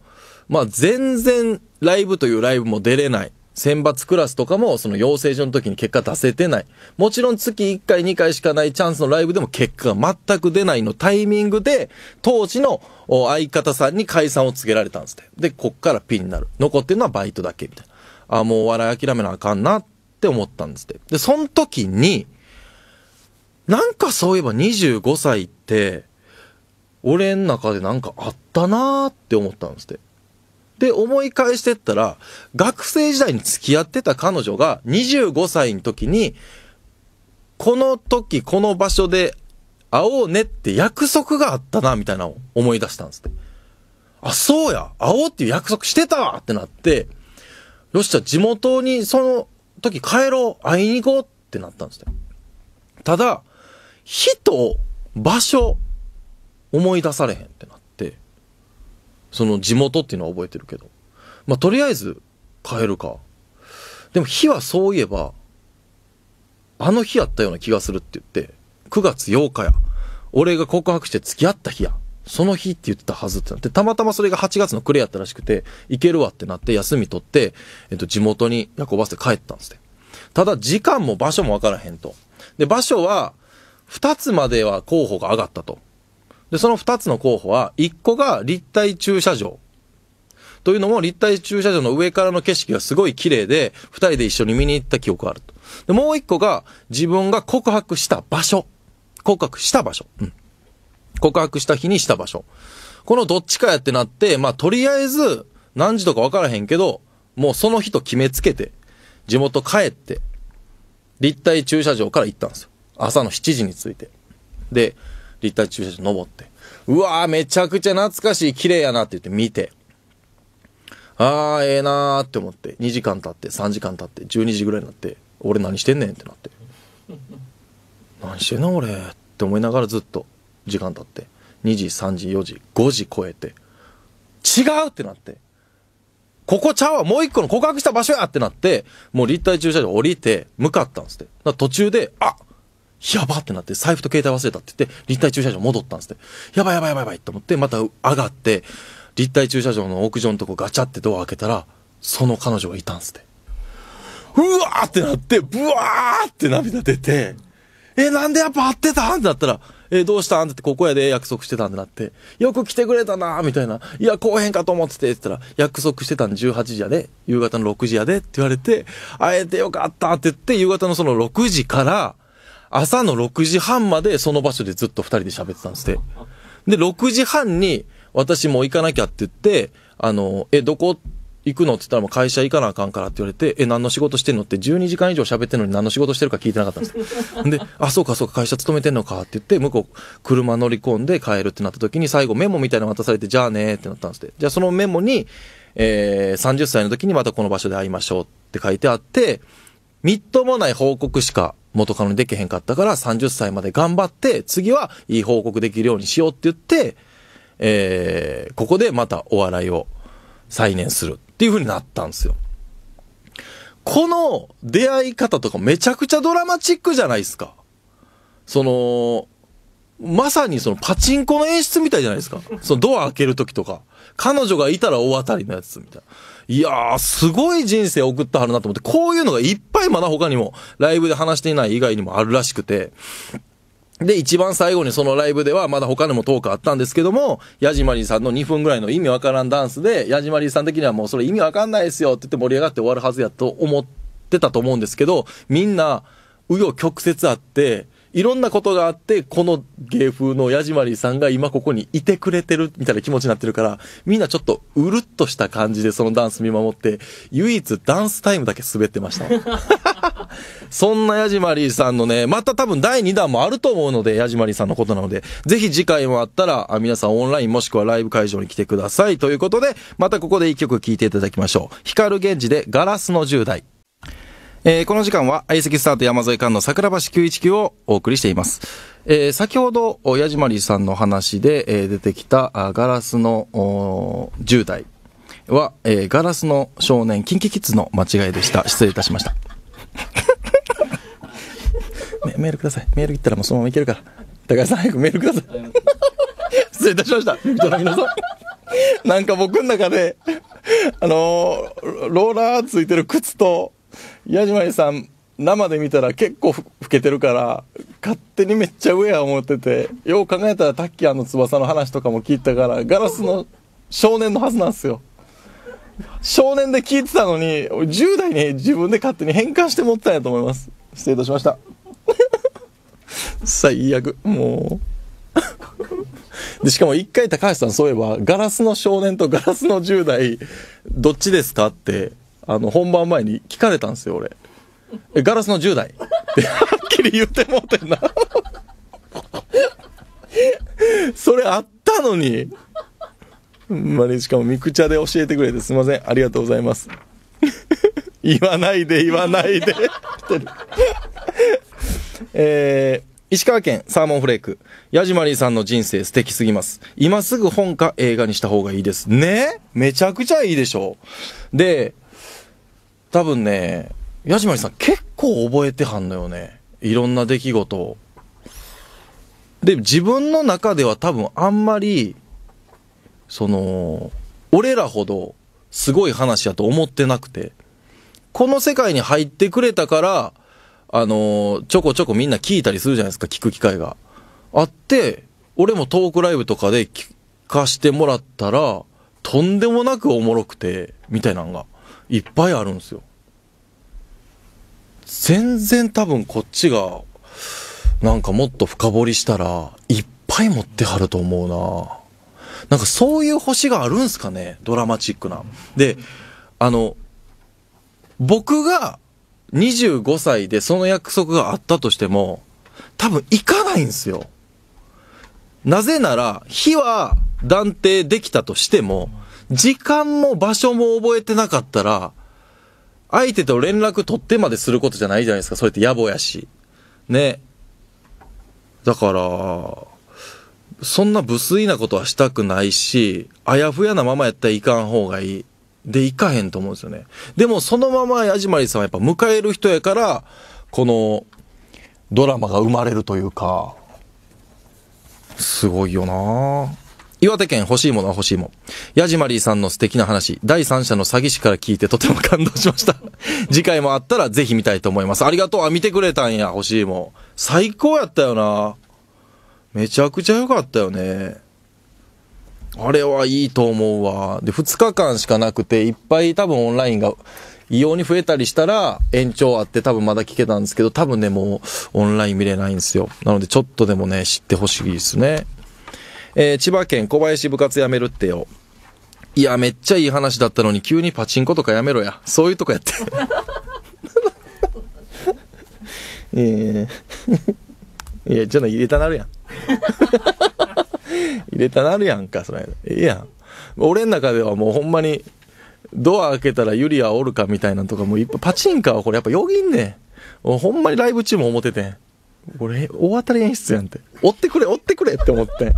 まあ全然ライブというライブも出れない。選抜クラスとかもその養成所の時に結果出せてない。もちろん月1回2回しかないチャンスのライブでも結果が全く出ないのタイミングで、当時の相方さんに解散を告げられたんですって。で、こっからピンになる。残ってるのはバイトだけみたいな。ああ、もうお笑い諦めなあかんなって思ったんですって。で、その時に、なんかそういえば25歳って、俺ん中でなんかあったなーって思ったんですって。で、思い返してったら、学生時代に付き合ってた彼女が25歳の時に、この時、この場所で会おうねって約束があったな、みたいなのを思い出したんですって。あ、そうや会おうっていう約束してたわってなって、よし、じゃあ地元にその時帰ろう会いに行こうってなったんですって。ただ、人、場所、思い出されへんってなってその地元っていうのは覚えてるけどまあとりあえず帰るかでも日はそういえばあの日やったような気がするって言って9月8日や俺が告白して付き合った日やその日って言ってたはずってなって、たまたまそれが8月の暮れやったらしくて、行けるわってなって休み取って、えっと、地元に夜行バスで帰ったんですって。ただ、時間も場所もわからへんと。で、場所は、2つまでは候補が上がったと。で、その2つの候補は、1個が立体駐車場。というのも、立体駐車場の上からの景色がすごい綺麗で、2人で一緒に見に行った記憶があると。で、もう1個が、自分が告白した場所。告白した場所。うん。告白した日にした場所。このどっちかやってなって、まあ、とりあえず、何時とかわからへんけど、もうその日と決めつけて、地元帰って、立体駐車場から行ったんですよ。朝の7時について。で、立体駐車場登って、うわー、めちゃくちゃ懐かしい、綺麗やなって言って見て、あー、ええなーって思って、2時間経って、3時間経って、12時ぐらいになって、俺何してんねんってなって、何してんの俺って思いながらずっと時間経って、2時、3時、4時、5時超えて、違うってなって、ここちゃうわもう一個の告白した場所やってなって、もう立体駐車場降りて、向かったんですって。途中で、あっやばってなって、財布と携帯忘れたって言って、立体駐車場戻ったんですって。やばいやばいやばいやばいと思って、また上がって、立体駐車場の屋上のとこガチャってドア開けたら、その彼女がいたんですって。うわーってなって、ブワーって涙出て、え、なんでやっぱ会ってたんってなったら、え、どうしたんってここやで約束してたんってなって、よく来てくれたなみたいな、いや、こうへんかと思ってて、って言ったら、約束してたん18時やで、夕方の6時やでって言われて、会えてよかったって言って、夕方のその6時から、朝の6時半までその場所でずっと二人で喋ってたんですって。で、6時半に、私も行かなきゃって言って、あの、え、どこ行くのって言ったらもう会社行かなあかんからって言われて、え、何の仕事してんのって12時間以上喋ってんのに何の仕事してるか聞いてなかったんです で、あ、そうかそうか会社勤めてんのかって言って、向こう車乗り込んで帰るってなった時に最後メモみたいなの渡されて、じゃあねってなったんですって。じゃあそのメモに、えー、30歳の時にまたこの場所で会いましょうって書いてあって、みっともない報告しか元カノにできへんかったから30歳まで頑張って、次はいい報告できるようにしようって言って、えー、ここでまたお笑いを再燃するっていう風になったんですよ。この出会い方とかめちゃくちゃドラマチックじゃないですか。その、まさにそのパチンコの演出みたいじゃないですか。そのドア開ける時とか。彼女がいたら大当たりのやつみたいな。いやー、すごい人生送ったはるなと思って、こういうのがいっぱいまだ他にも、ライブで話していない以外にもあるらしくて、で、一番最後にそのライブでは、まだ他にもトークあったんですけども、ヤジマリーさんの2分ぐらいの意味わからんダンスで、ヤジマリーさん的にはもうそれ意味わかんないですよって言って盛り上がって終わるはずやと思ってたと思うんですけど、みんな、うよ曲折あって、いろんなことがあって、この芸風の矢島りさんが今ここにいてくれてるみたいな気持ちになってるから、みんなちょっとうるっとした感じでそのダンス見守って、唯一ダンスタイムだけ滑ってました。そんな矢島りさんのね、また多分第2弾もあると思うので、矢島りさんのことなので、ぜひ次回もあったら、皆さんオンラインもしくはライブ会場に来てください。ということで、またここで一曲聴いていただきましょう。光源氏でガラスの10代。えー、この時間は相席スタート山添館の桜橋919をお送りしています。えー、先ほど、矢島りさんの話で、えー、出てきたあガラスの10代は、えガラスの少年、キンキキッズの間違いでした。失礼いたしました。メールください。メールいったらもうそのままいけるから。高橋さん早くメールください。失礼いたしました。リビトの皆さん。なんか僕の中で、あのローラーついてる靴と、矢島さん生で見たら結構老けてるから勝手にめっちゃ上や思っててよう考えたらタッキアの翼の話とかも聞いたからガラスの少年のはずなんですよ少年で聞いてたのに10代に自分で勝手に変換して持ってたんやと思います失礼いたしました最悪もうでしかも一回高橋さんそういえばガラスの少年とガラスの10代どっちですかってあの、本番前に聞かれたんですよ、俺。え、ガラスの10代。はっきり言ってもうてんな。それあったのに。ほんまに、しかもミクチャで教えてくれてすいません。ありがとうございます。言わないで、言わないで。えー、石川県サーモンフレーク。ヤジマリーさんの人生素敵すぎます。今すぐ本か映画にした方がいいです。ねめちゃくちゃいいでしょ。で、多分ね、矢島さん結構覚えてはんのよね。いろんな出来事を。で、自分の中では多分あんまり、その、俺らほどすごい話やと思ってなくて、この世界に入ってくれたから、あの、ちょこちょこみんな聞いたりするじゃないですか、聞く機会が。あって、俺もトークライブとかで聞かしてもらったら、とんでもなくおもろくて、みたいなのが。いっぱいあるんですよ。全然多分こっちが、なんかもっと深掘りしたら、いっぱい持ってはると思うななんかそういう星があるんすかねドラマチックな。で、あの、僕が25歳でその約束があったとしても、多分行かないんですよ。なぜなら、日は断定できたとしても、時間も場所も覚えてなかったら、相手と連絡取ってまですることじゃないじゃないですか。そうやって野暮やし。ね。だから、そんな無粋なことはしたくないし、あやふやなままやったらいかん方がいい。で、いかへんと思うんですよね。でも、そのまま矢島マさんはやっぱ迎える人やから、この、ドラマが生まれるというか、すごいよなぁ。岩手県欲しいものは欲しいもん。ヤジマリーさんの素敵な話、第三者の詐欺師から聞いてとても感動しました。次回もあったらぜひ見たいと思います。ありがとう。あ、見てくれたんや、欲しいもん。最高やったよな。めちゃくちゃ良かったよね。あれはいいと思うわ。で、2日間しかなくて、いっぱい多分オンラインが異様に増えたりしたら、延長あって多分まだ聞けたんですけど、多分ね、もうオンライン見れないんですよ。なので、ちょっとでもね、知ってほしいですね。えー、千葉県小林部活やめるってよ。いや、めっちゃいい話だったのに急にパチンコとかやめろや。そういうとこやって。えー、いや、じゃな入れたなるやん。入れたなるやんか、それ。ええやん。俺ん中ではもうほんまに、ドア開けたらユリアおるかみたいなのとかもいっぱい、パチンカはこれやっぱよぎんねん。ほんまにライブ中も思ててん。俺大当たり演出やんって追ってくれ追ってくれって思って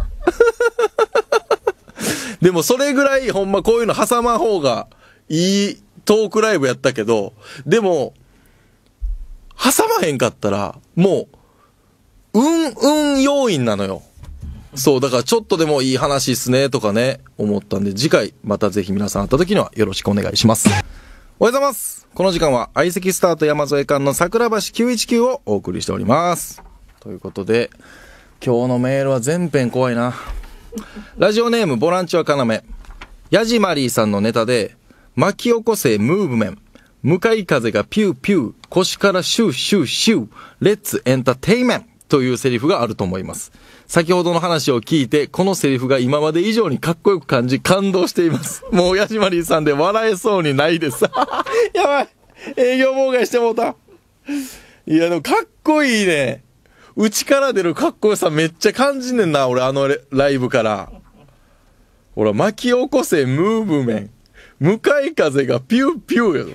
でもそれぐらいほんまこういうの挟まん方がいいトークライブやったけどでも挟まへんかったらもううんうん要因なのよそうだからちょっとでもいい話っすねとかね思ったんで次回またぜひ皆さん会った時にはよろしくお願いしますおはようございます。この時間は相席スタート山添館の桜橋919をお送りしております。ということで、今日のメールは全編怖いな。ラジオネームボランチは要。ヤジマリーさんのネタで、巻き起こせムーブメン。向かい風がピューピュー、腰からシューシューシュー、レッツエンターテイメンというセリフがあると思います。先ほどの話を聞いて、このセリフが今まで以上にかっこよく感じ、感動しています。もう、ヤジマリーさんで笑えそうにないです。やばい営業妨害してもうた。いや、でもかっこいいね。うちから出るかっこよさめっちゃ感じねんな、俺、あのライブから。ほら、巻き起こせムーブメン。向かい風がピューピューよ。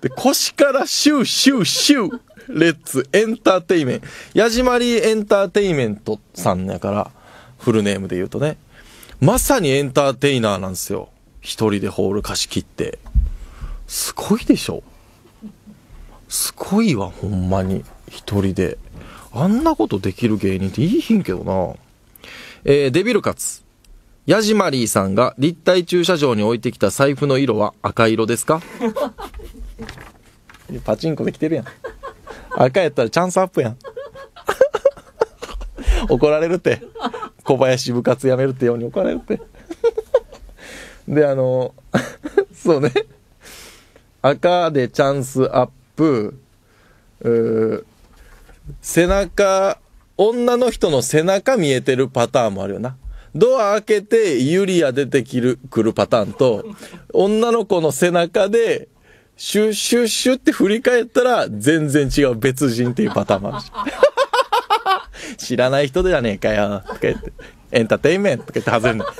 で、腰からシューシューシュー。レッツエンターテイメント。矢島ーエンターテイメントさんやから、フルネームで言うとね。まさにエンターテイナーなんですよ。一人でホール貸し切って。すごいでしょすごいわ、ほんまに。一人で。あんなことできる芸人っていいひんけどな。えー、デビルカツ。ヤジマリーさんが立体駐車場に置いてきた財布の色は赤色ですか パチンコできてるやん。赤やったらチャンスアップやん 怒られるって小林部活やめるってように怒られるってであの そうね赤でチャンスアップう背中女の人の背中見えてるパターンもあるよなドア開けてユリア出てきる、来るパターンと、女の子の背中でシュッシュッシュって振り返ったら、全然違う別人っていうパターンもあるし。知らない人じゃねえかよ、とか言って。エンターテインメントとか言って外れるの。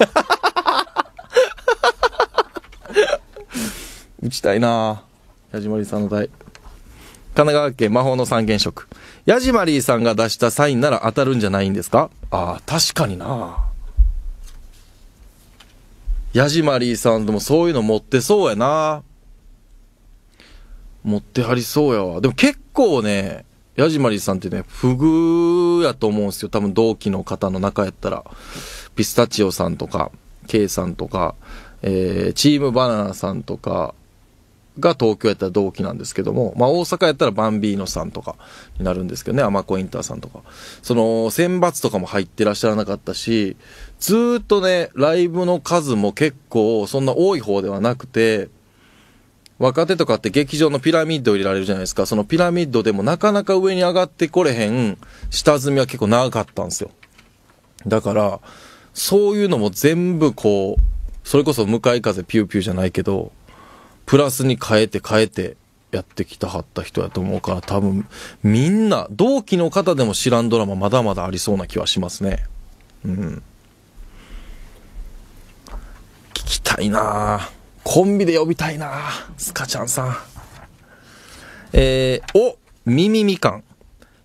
打ちたいな矢島リーさんの題。神奈川県魔法の三原色。矢島リーさんが出したサインなら当たるんじゃないんですかああ、確かにな矢島リーさんでもそういうの持ってそうやな持ってはりそうやわ。でも結構ね、ヤジマリーさんってね、不遇やと思うんですよ。多分同期の方の中やったら。ピスタチオさんとか、K さんとか、えー、チームバナナさんとかが東京やったら同期なんですけども、まあ大阪やったらバンビーノさんとかになるんですけどね、アマコインターさんとか。その、選抜とかも入ってらっしゃらなかったし、ずっとね、ライブの数も結構そんな多い方ではなくて、若手とかって劇場のピラミッドを入れられるじゃないですか。そのピラミッドでもなかなか上に上がってこれへん下積みは結構長かったんですよ。だから、そういうのも全部こう、それこそ向かい風ピューピューじゃないけど、プラスに変えて変えてやってきたはった人やと思うから、多分みんな、同期の方でも知らんドラマまだまだありそうな気はしますね。うん。聞きたいなぁ。コンビで呼びたいなスカちゃんさん。えー、お、ミみミかん。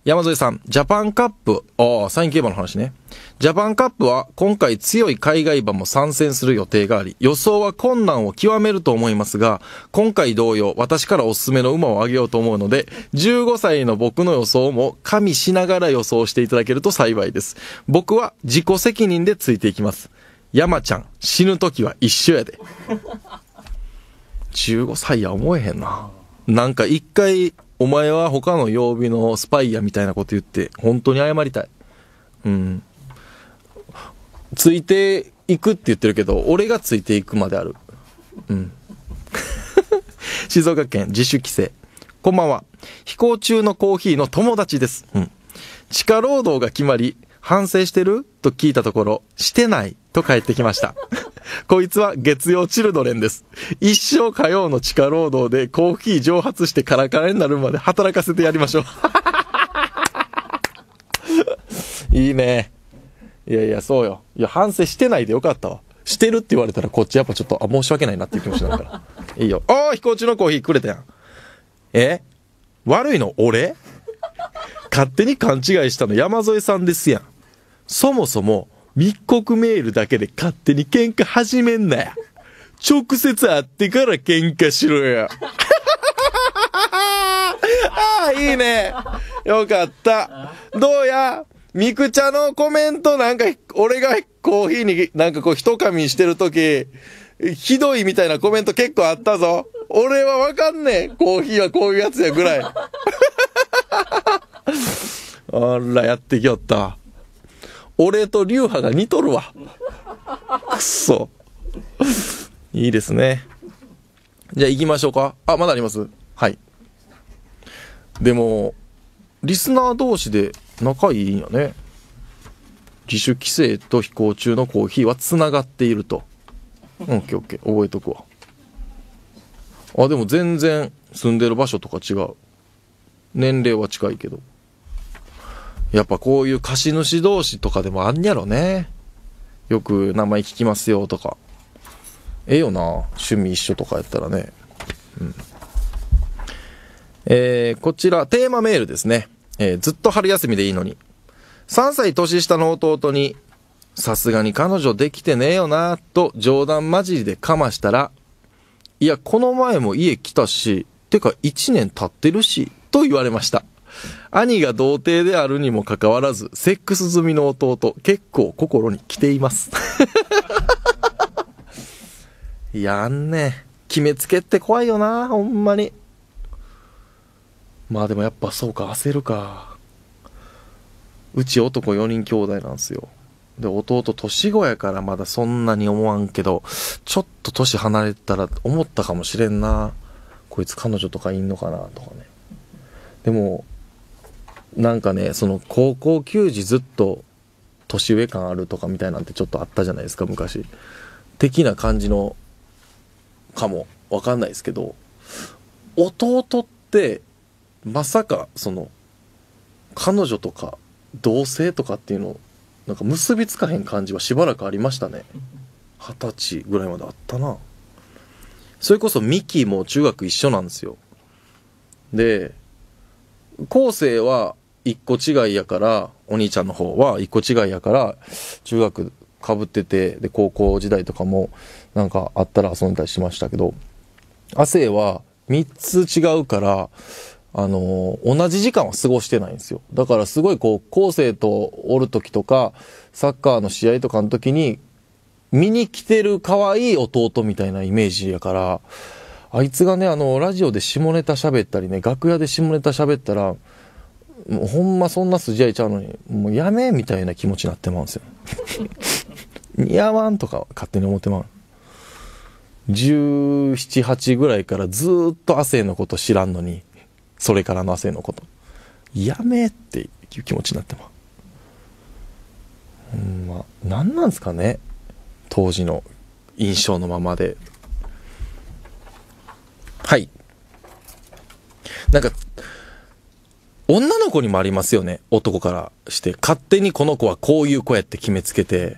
山添さん、ジャパンカップ、ああ、サイン競馬の話ね。ジャパンカップは今回強い海外馬も参戦する予定があり、予想は困難を極めると思いますが、今回同様、私からおすすめの馬をあげようと思うので、15歳の僕の予想も加味しながら予想していただけると幸いです。僕は自己責任でついていきます。山ちゃん、死ぬ時は一緒やで。15歳や思えへんな。なんか一回、お前は他の曜日のスパイやみたいなこと言って、本当に謝りたい。うん。ついていくって言ってるけど、俺がついていくまである。うん。静岡県自主規制。こんばんは。飛行中のコーヒーの友達です。うん。地下労働が決まり、反省してると聞いたところ、してないと帰ってきました。こいつは月曜チルドレンです。一生火曜の地下労働でコーヒー蒸発してカラカラになるまで働かせてやりましょう。いいね。いやいや、そうよ。いや、反省してないでよかったわ。してるって言われたらこっちやっぱちょっと、あ、申し訳ないなっていう気持ちになるから。いいよ。ああ、飛行中のコーヒーくれたやん。え悪いの俺勝手に勘違いしたの山添さんですやん。そもそも、密告メールだけで勝手に喧嘩始めんなや。直接会ってから喧嘩しろよ。ああ、いいね。よかった。どうやミクチャのコメントなんか、俺がコーヒーになんかこう一噛みしてるとき、ひどいみたいなコメント結構あったぞ。俺はわかんねえ。コーヒーはこういうやつやぐらい。あら、やってきよった。俺と流派が似とるわ。くっそ。いいですね。じゃあ行きましょうか。あ、まだありますはい。でも、リスナー同士で仲いいんやね。自主規制と飛行中のコーヒーはつながっていると。オッケーオッケー。覚えとくわ。あ、でも全然住んでる場所とか違う。年齢は近いけど。やっぱこういう貸主同士とかでもあんやろね。よく名前聞きますよとか。ええよな。趣味一緒とかやったらね。うん。えー、こちら、テーマメールですね。えー、ずっと春休みでいいのに。3歳年下の弟に、さすがに彼女できてねえよな、と冗談交じりでかましたら、いや、この前も家来たし、てか1年経ってるし、と言われました。兄が童貞であるにもかかわらず、セックス済みの弟、結構心に来ています。やんね。決めつけって怖いよな、ほんまに。まあでもやっぱそうか、焦るか。うち男4人兄弟なんですよ。で、弟年子やからまだそんなに思わんけど、ちょっと年離れたら思ったかもしれんな。こいつ彼女とかいんのかなとかね。でも、なんかねその高校球児ずっと年上感あるとかみたいなんてちょっとあったじゃないですか昔的な感じのかも分かんないですけど弟ってまさかその彼女とか同性とかっていうのなんか結びつかへん感じはしばらくありましたね二十歳ぐらいまであったなそれこそミキも中学一緒なんですよで昴生は一個違いやから、お兄ちゃんの方は一個違いやから、中学かぶってて、で、高校時代とかも、なんかあったら遊んだりしましたけど、亜生は3つ違うから、あのー、同じ時間は過ごしてないんですよ。だからすごいこう、後世とおる時とか、サッカーの試合とかの時に、見に来てる可愛い弟みたいなイメージやから、あいつがね、あの、ラジオで下ネタ喋ったりね、楽屋で下ネタ喋ったら、もうほんまそんな筋合いちゃうのに、もうやめみたいな気持ちになってまうんですよ。似合わんとか勝手に思ってまう。17、8ぐらいからずっと亜生のこと知らんのに、それからの亜生のこと。やめっていう気持ちになってまう。ほんま、何なんですかね当時の印象のままで。はい。なんか女の子にもありますよね、男からして。勝手にこの子はこういう子やって決めつけて。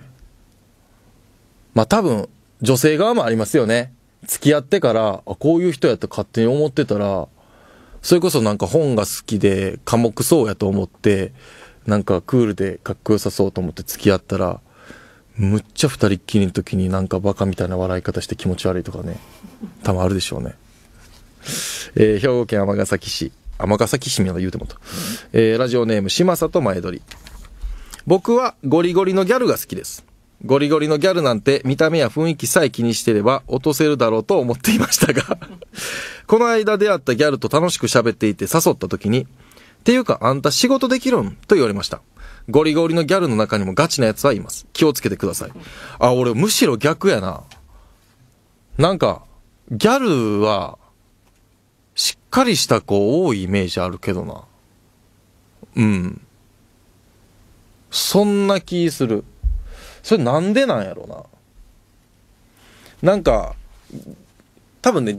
まあ多分、女性側もありますよね。付き合ってから、あこういう人やと勝手に思ってたら、それこそなんか本が好きで寡黙そうやと思って、なんかクールでかっこよさそうと思って付き合ったら、むっちゃ二人っきりの時になんかバカみたいな笑い方して気持ち悪いとかね、多分あるでしょうね。えー、兵庫県尼崎市。尼崎市民の言うてもと、うん、えー、ラジオネーム嶋佐と前鳥僕はゴリゴリのギャルが好きですゴリゴリのギャルなんて見た目や雰囲気さえ気にしてれば落とせるだろうと思っていましたが この間出会ったギャルと楽しく喋っていて誘った時に、っていうかあんた仕事できるんと言われました。ゴリゴリのギャルの中にもガチな奴はいます。気をつけてください。あ、俺むしろ逆やな。なんか、ギャルはかりした子多いイメージあるけどな。うん。そんな気する。それなんでなんやろな。なんか、多分ね、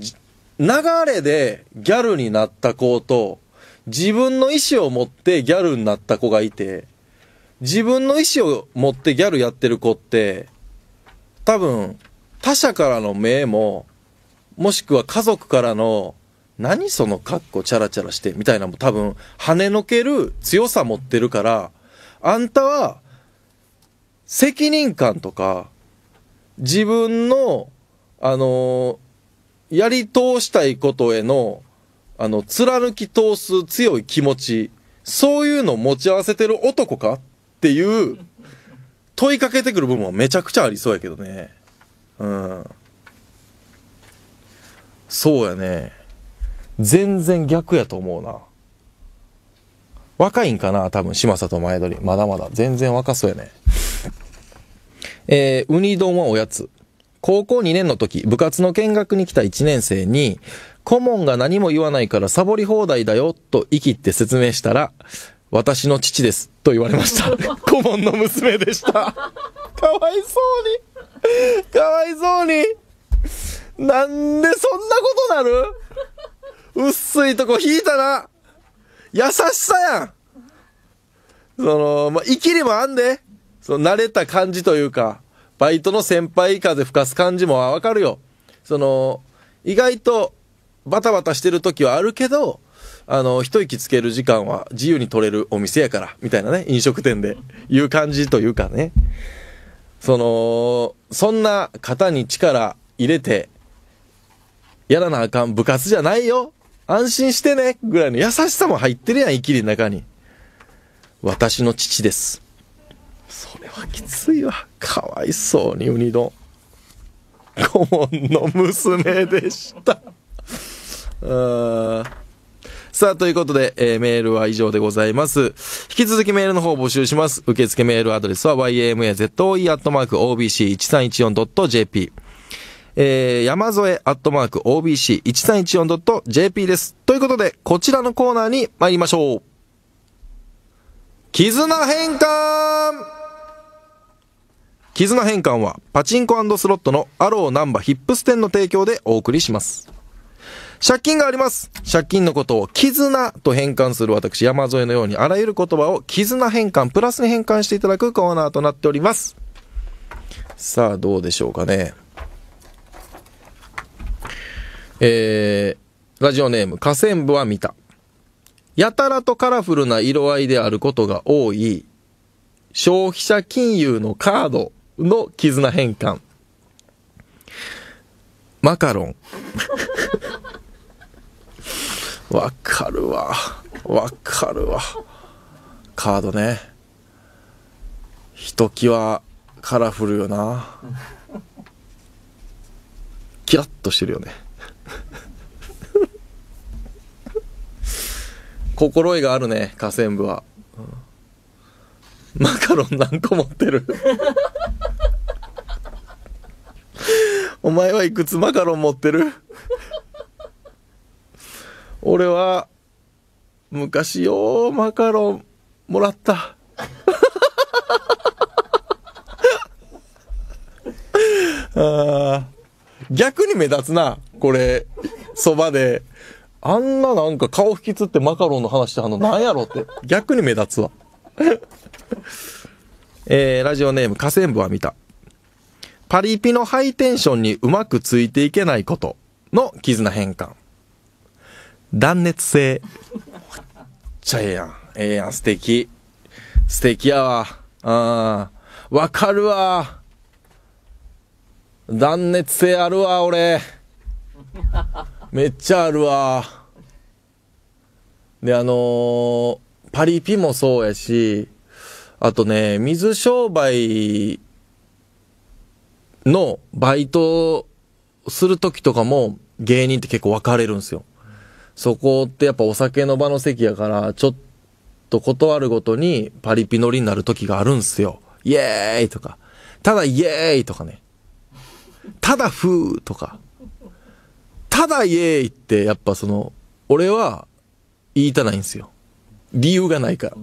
流れでギャルになった子と、自分の意思を持ってギャルになった子がいて、自分の意思を持ってギャルやってる子って、多分、他者からの目も、もしくは家族からの何そのかっこチャラチャラしてみたいなも多分跳ねのける強さ持ってるからあんたは責任感とか自分のあのー、やり通したいことへのあの貫き通す強い気持ちそういうのを持ち合わせてる男かっていう問いかけてくる部分はめちゃくちゃありそうやけどねうんそうやね全然逆やと思うな。若いんかな多分、嶋佐と前り。まだまだ。全然若そうやね。えー、ウニ丼はおやつ。高校2年の時、部活の見学に来た1年生に、顧問が何も言わないからサボり放題だよ、と言い切って説明したら、私の父です、と言われました。顧問の娘でした。かわいそうに。かわいそうに。なんでそんなことなる薄いとこ引いたな優しさやんその、ま生きりもあんで、その、慣れた感じというか、バイトの先輩風吹かす感じもわかるよ。その、意外と、バタバタしてる時はあるけど、あの、一息つける時間は自由に取れるお店やから、みたいなね、飲食店で、いう感じというかね。その、そんな方に力入れて、やらなあかん部活じゃないよ。安心してねぐらいの優しさも入ってるやん、生きる中に。私の父です。それはきついわ。かわいそうにウニ丼。顧問の娘でした。あさあ、ということで、えー、メールは以上でございます。引き続きメールの方を募集します。受付メールアドレスは yamazoe.obc1314.jp。えー、山添アットマーク OBC1314.jp です。ということで、こちらのコーナーに参りましょう。絆変換絆変換はパチンコスロットのアローナンバヒップスンの提供でお送りします。借金があります。借金のことを絆と変換する私山添のようにあらゆる言葉を絆変換プラスに変換していただくコーナーとなっております。さあどうでしょうかね。えー、ラジオネーム、河川部は見た。やたらとカラフルな色合いであることが多い、消費者金融のカードの絆変換。マカロン。わかるわ。わかるわ。カードね。ひときわカラフルよな。キラッとしてるよね。心得があるね河川部は、うん、マカロン何個持ってる お前はいくつマカロン持ってる 俺は昔よマカロンもらったああ逆に目立つな、これ、そばで。あんななんか顔引きつってマカロンの話してはんのなんやろって。逆に目立つわ。えー、ラジオネーム、河川部は見た。パリピのハイテンションにうまくついていけないことの絆変換。断熱性。めっちゃええやん。ええやん、素敵。素敵やわ。あー。わかるわ。断熱性あるわ、俺。めっちゃあるわ。で、あのー、パリピもそうやし、あとね、水商売のバイトする時とかも芸人って結構分かれるんですよ。そこってやっぱお酒の場の席やから、ちょっと断るごとにパリピ乗りになる時があるんすよ。イエーイとか。ただイエーイとかね。ただふーとか、ただイエーイってやっぱその、俺は言いたないんですよ。理由がないから。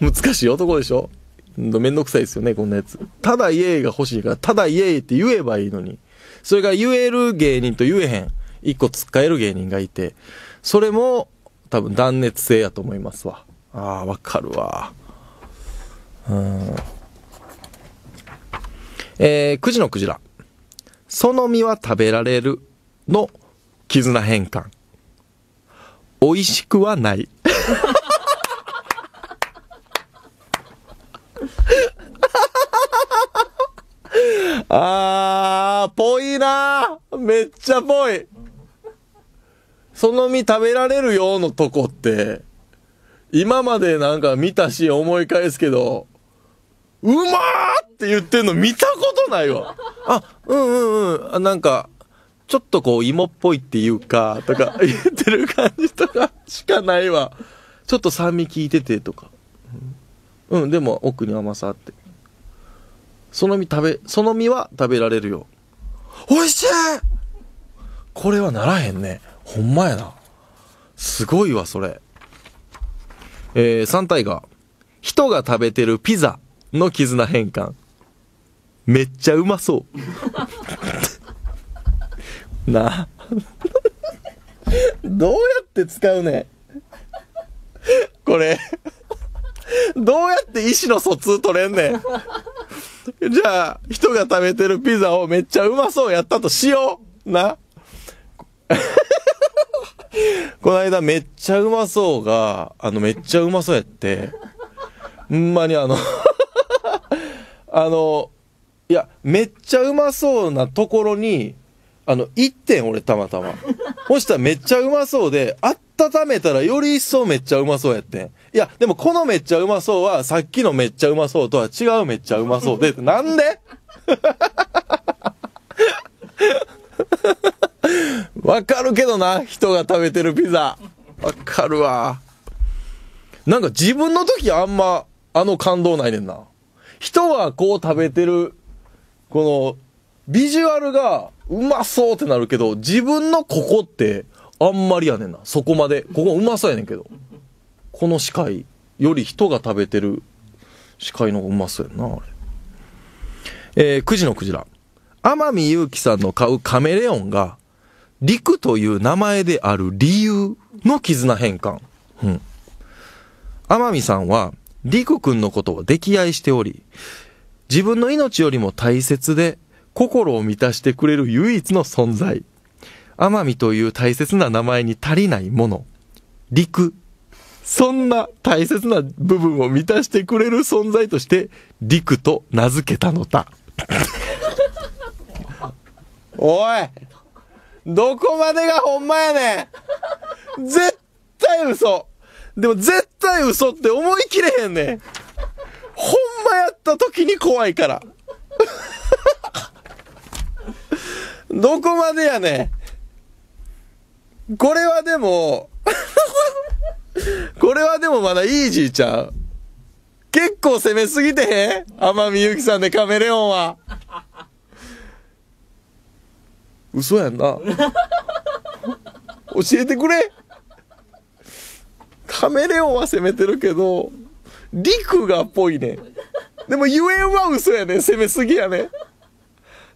難しい男でしょめんどくさいですよね、こんなやつ。ただイエーイが欲しいから、ただイエーイって言えばいいのに。それが言える芸人と言えへん。一個使える芸人がいて。それも、多分断熱性やと思いますわ。ああ、わかるわ。うん。えー、9時のクジラ。その実は食べられるの絆変換。美味しくはない。あー、ぽいなめっちゃぽい。その身食べられるよのとこって、今までなんか見たし思い返すけど、うまーって言ってんの見たことないわ。あ、うんうんうん。なんか、ちょっとこう芋っぽいっていうか、とか 言ってる感じとかしかないわ。ちょっと酸味効いててとか。うん、でも奥に甘さあって。その実食べ、その実は食べられるよ。美味しいこれはならへんね。ほんまやな。すごいわ、それ。えー、三体が、人が食べてるピザ。の絆変換めっちゃうまそう なあどうやって使うねんこれどうやって意思の疎通取れんねんじゃあ人が食べてるピザをめっちゃうまそうやったとしようなこの間めっちゃうまそうが、あのめっちゃうまそうやって、んまにあの あの、いや、めっちゃうまそうなところに、あの、1点俺たまたま。そ したらめっちゃうまそうで、温めたらより一層めっちゃうまそうやってん。いや、でもこのめっちゃうまそうは、さっきのめっちゃうまそうとは違うめっちゃうまそうで、なんでわかるけどな、人が食べてるピザ。わかるわ。なんか自分の時あんま、あの感動ないねんな。人がこう食べてる、この、ビジュアルがうまそうってなるけど、自分のここってあんまりやねんな。そこまで。ここうまそうやねんけど。この視界より人が食べてる視界の方がうまそうやんな、あれ。えー、9時のクジラ。天海祐希さんの買うカメレオンが、陸という名前である理由の絆変換。うん。天海さんは、りく君のことを溺愛しており、自分の命よりも大切で、心を満たしてくれる唯一の存在。天海という大切な名前に足りないもの。陸。そんな大切な部分を満たしてくれる存在として、陸と名付けたのだ。おいどこまでがほんまやねん絶対嘘でも絶対嘘って思い切れへんねん。ほんまやった時に怖いから。どこまでやねん。これはでも これはでもまだイージーちゃう。結構攻めすぎてへん天海祐希さんでカメレオンは。嘘やんな。教えてくれカメレオンは攻めてるけど、リクっぽいね。でもゆえんは嘘やね。攻めすぎやね。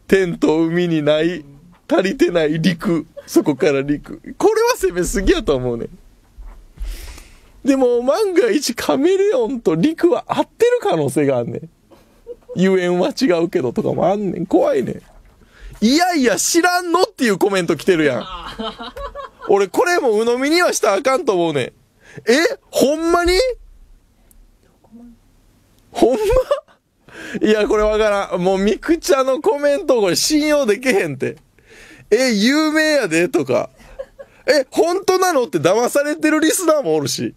天と海にない、足りてない陸。そこから陸。これは攻めすぎやと思うね。でも万が一カメレオンと陸は合ってる可能性があんねん。ゆえんは違うけどとかもあんねん。怖いねん。いやいや知らんのっていうコメント来てるやん。俺これも鵜呑みにはしたらあかんと思うねん。えほんまにほんまいや、これわからん。もう、みくちゃのコメント、これ信用できへんって。え、有名やでとか。え、本当なのって騙されてるリスナーもおるし。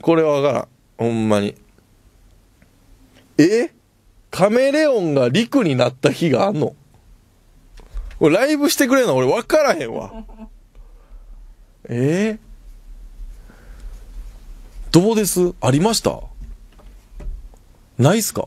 これわからん。ほんまに。えカメレオンが陸になった日があんのこれライブしてくれんの俺わからへんわ。えーどうですありましたないっすか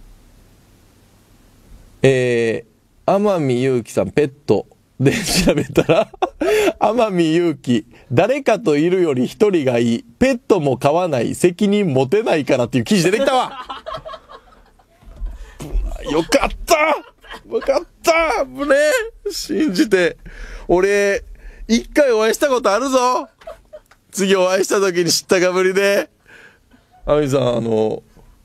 えー、天海祐希さん、ペットで調べたら 天海祐希、誰かといるより一人がいい、ペットも飼わない、責任持てないからっていう記事出てきたわ よかったよかったね信じて。俺、一回お会いしたことあるぞ次お会いした時に知ったかぶりで、アミさん、あの、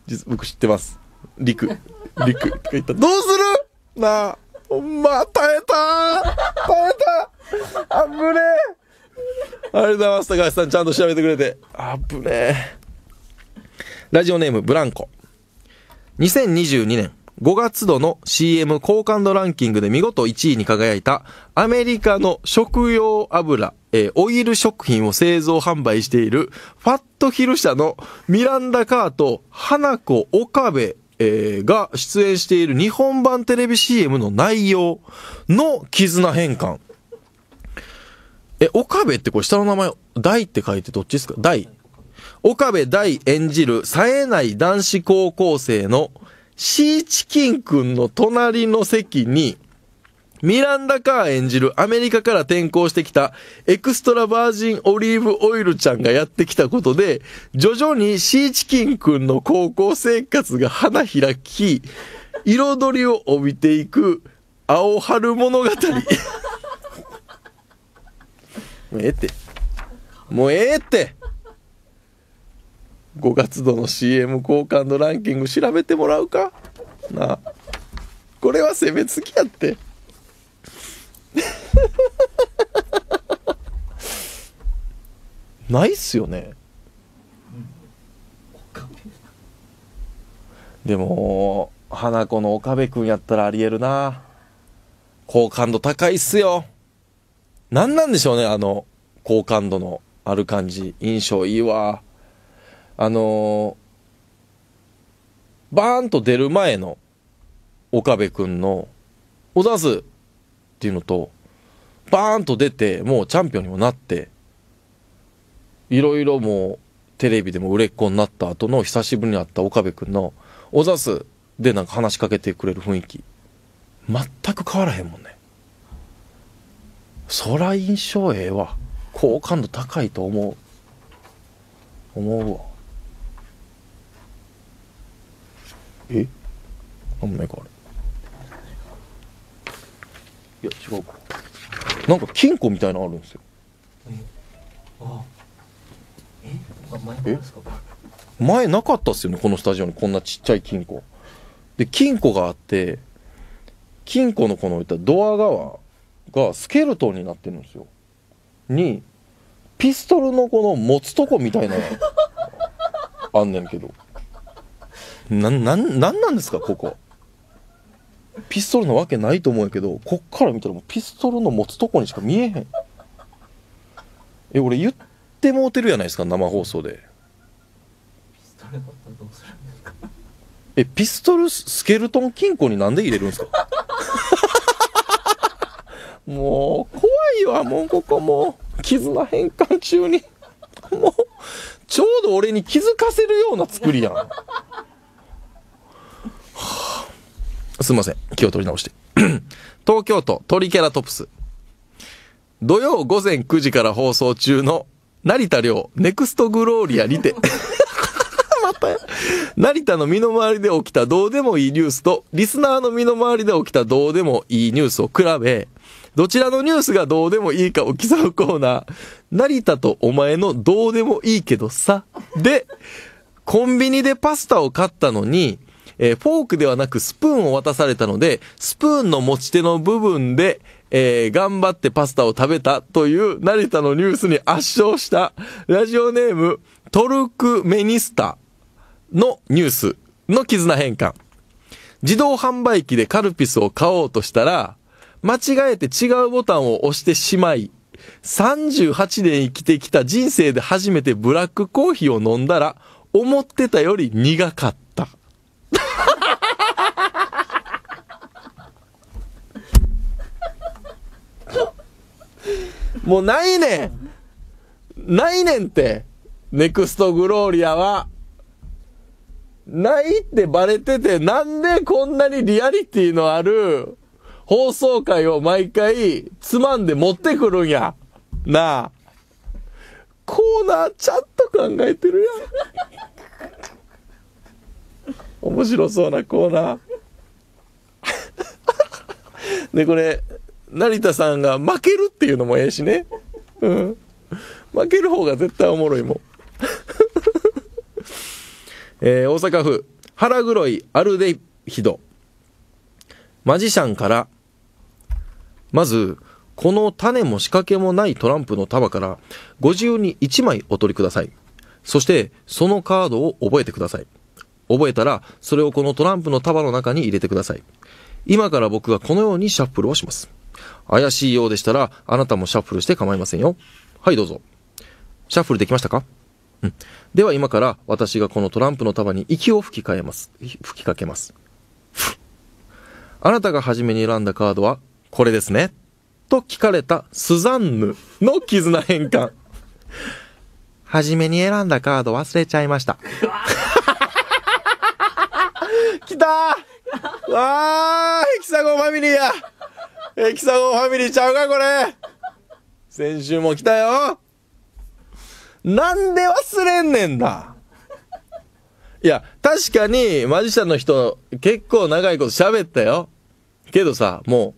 実、僕知ってます。陸」「陸」とか言った。どうするなあ、ほんま、耐えた耐えたあぶねーありがとうございます、高橋さん。ちゃんと調べてくれて。あぶねーラジオネーム、ブランコ。2022年5月度の CM 好感度ランキングで見事1位に輝いたアメリカの食用油えー、オイル食品を製造販売している、ファットヒル社のミランダ・カーと花子岡部、えー、が出演している日本版テレビ CM の内容の絆変換。え、岡部ってこれ下の名前、大って書いてどっちですか大。岡部大演じる冴えない男子高校生のシーチキンくんの隣の席に、ミランダ・カー演じるアメリカから転校してきたエクストラバージンオリーブオイルちゃんがやってきたことで、徐々にシーチキンくんの高校生活が花開き、彩りを帯びていく青春物語。もうええって。もうええって。5月度の CM 好感度ランキング調べてもらうかなあ。これは攻めすぎやって。ないっすよね、でも花子の岡部君やったらありえるな好感度高いっすよ何なんでしょうねあの好感度のある感じ印象いいわあのー、バーンと出る前の岡部君の「おざすっていうのとバーンと出てもうチャンピオンにもなっていろいろもうテレビでも売れっ子になった後の久しぶりに会った岡部君の「おざす」でなんか話しかけてくれる雰囲気全く変わらへんもんねそら印象ええわ好感度高いと思う思うわえなんもないかあれや違うかなんか金庫みたいなのあるんですよえ前なかったっすよねこのスタジオにこんなちっちゃい金庫で金庫があって金庫のこのいったドア側がスケルトンになってるんですよにピストルのこの持つとこみたいなの あんねんけどなななんなんですかここピストルなわけないと思うんやけどこっから見たらもうピストルの持つとこにしか見えへんえ俺言ってもうてるやないですか生放送でピストルだったらどうするんですかえピストルスケルトン金庫になんで入れるんですかもう怖いわもうここもう絆変換中にもうちょうど俺に気づかせるような作りやんはあすいません。気を取り直して。東京都トリケラトプス。土曜午前9時から放送中の成田亮ネクストグローリアにて またや。成田の身の回りで起きたどうでもいいニュースと、リスナーの身の回りで起きたどうでもいいニュースを比べ、どちらのニュースがどうでもいいかを競うコーナー、成田とお前のどうでもいいけどさ、で、コンビニでパスタを買ったのに、えー、フォークではなくスプーンを渡されたので、スプーンの持ち手の部分で、えー、頑張ってパスタを食べたという成田のニュースに圧勝したラジオネームトルクメニスタのニュースの絆変換。自動販売機でカルピスを買おうとしたら、間違えて違うボタンを押してしまい、38年生きてきた人生で初めてブラックコーヒーを飲んだら、思ってたより苦かった。もうないねんないねんってネクストグローリアは。ないってバレてて、なんでこんなにリアリティのある放送回を毎回つまんで持ってくるんや。なあ。コーナーちゃんと考えてるやん。面白そうなコーナー。で、これ、成田さんが負けるっていうのもええしね。うん。負ける方が絶対おもろいもん。えー、大阪府、腹黒いアルデヒド。マジシャンから、まず、この種も仕掛けもないトランプの束から、ご自由に1枚お取りください。そして、そのカードを覚えてください。覚えたら、それをこのトランプの束の中に入れてください。今から僕がこのようにシャッフルをします。怪しいようでしたら、あなたもシャッフルして構いませんよ。はい、どうぞ。シャッフルできましたかうん。では今から私がこのトランプの束に息を吹き替えます。吹きかけます。あなたが初めに選んだカードは、これですね。と聞かれたスザンヌの絆変換。初めに選んだカード忘れちゃいました。きたわーヘキサゴンファミリーやヘキサゴンファミリーちゃうかこれ先週も来たよなんで忘れんねんだいや、確かにマジシャンの人結構長いこと喋ったよ。けどさ、もう、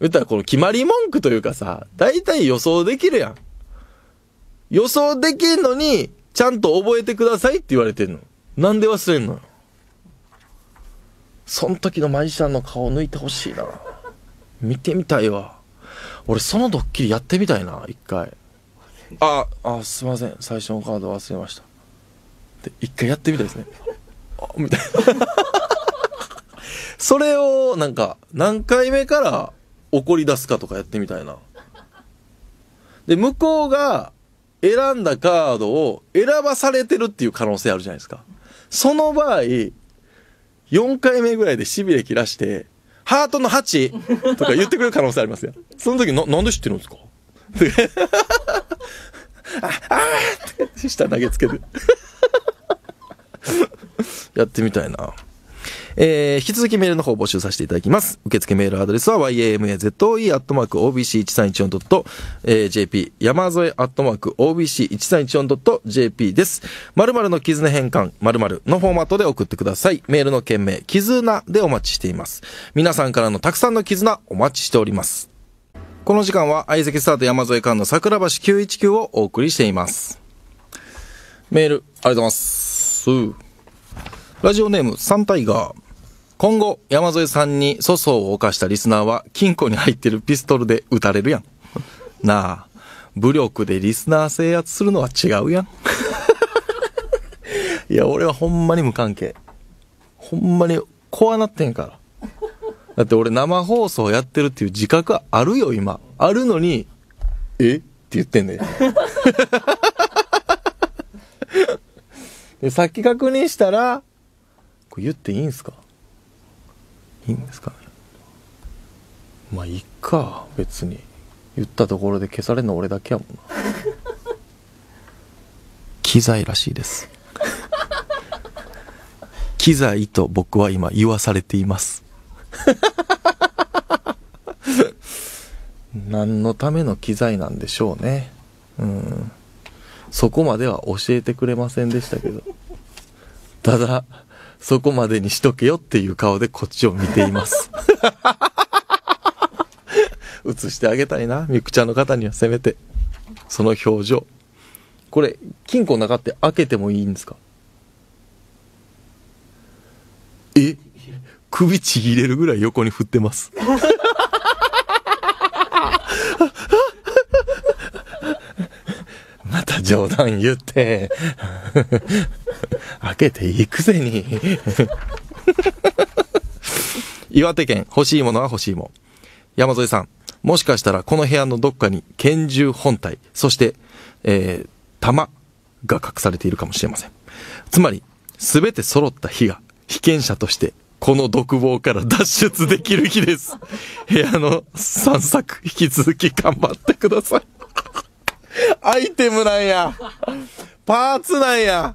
言ったらこの決まり文句というかさ、大体予想できるやん。予想できんのに、ちゃんと覚えてくださいって言われてんの。なんで忘れんのよ。その時のマジシャンの顔を抜いてほしいな。見てみたいわ。俺、そのドッキリやってみたいな、一回。あ、あ、すいません。最初のカード忘れました。で、一回やってみたいですね。あ、みたいな。それを、なんか、何回目から怒り出すかとかやってみたいな。で、向こうが選んだカードを選ばされてるっていう可能性あるじゃないですか。その場合、4回目ぐらいでしびれ切らして、ハートの8とか言ってくれる可能性ありますよ。その時な、なんで知ってるんですか あ、あって下投げつける。やってみたいな。えー、引き続きメールの方を募集させていただきます。受付メールアドレスは yamazoe.obc1314.jp 山添 .obc1314.jp です。〇〇の絆変換〇〇のフォーマットで送ってください。メールの件名、絆でお待ちしています。皆さんからのたくさんの絆お待ちしております。この時間は相席スタート山添館の桜橋919をお送りしています。メール、ありがとうございます。ラジオネーム、サンタイガー。今後、山添さんに粗相を犯したリスナーは、金庫に入ってるピストルで撃たれるやん。なあ、武力でリスナー制圧するのは違うやん。いや、俺はほんまに無関係。ほんまに怖なってんから。だって俺生放送やってるっていう自覚はあるよ、今。あるのに、えって言ってんねよ。で、さっき確認したら、これ言っていいんすかいいんですかまあいいか別に言ったところで消されるの俺だけやもんな 機材らしいです機材と僕は今言わされています 何のための機材なんでしょうねうんそこまでは教えてくれませんでしたけどただそこまでにしとけよっていう顔でこっちを見ています。映してあげたいな、みくちゃんの方にはせめて。その表情。これ、金庫の中って開けてもいいんですかえ首ちぎれるぐらい横に振ってます。また冗談言って。開けていくぜに 岩手県、欲しいものは欲しいも。山添さん、もしかしたらこの部屋のどっかに拳銃本体、そして、えー、弾が隠されているかもしれません。つまり、すべて揃った日が、被験者としてこの独房から脱出できる日です。部屋の散策、引き続き頑張ってください。アイテムなんや。パーツなんや。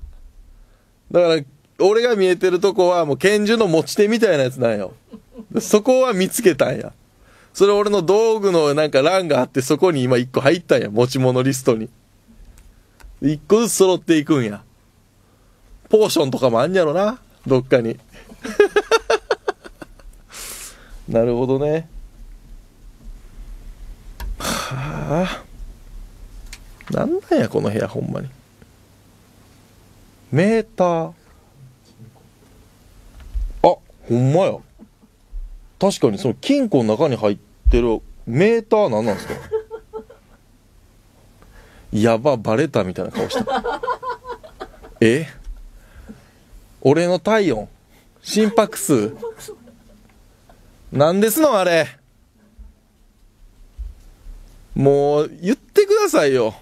だから、俺が見えてるとこはもう拳銃の持ち手みたいなやつなんよ。そこは見つけたんや。それ俺の道具のなんか欄があってそこに今一個入ったんや。持ち物リストに。一個ずつ揃っていくんや。ポーションとかもあんやろな。どっかに。なるほどね。はあ。なんなんや、この部屋、ほんまに。メーターあほんまや確かにその金庫の中に入ってるメーター何なんですか やばバレたみたいな顔したえ俺の体温心拍数何ですのあれもう言ってくださいよ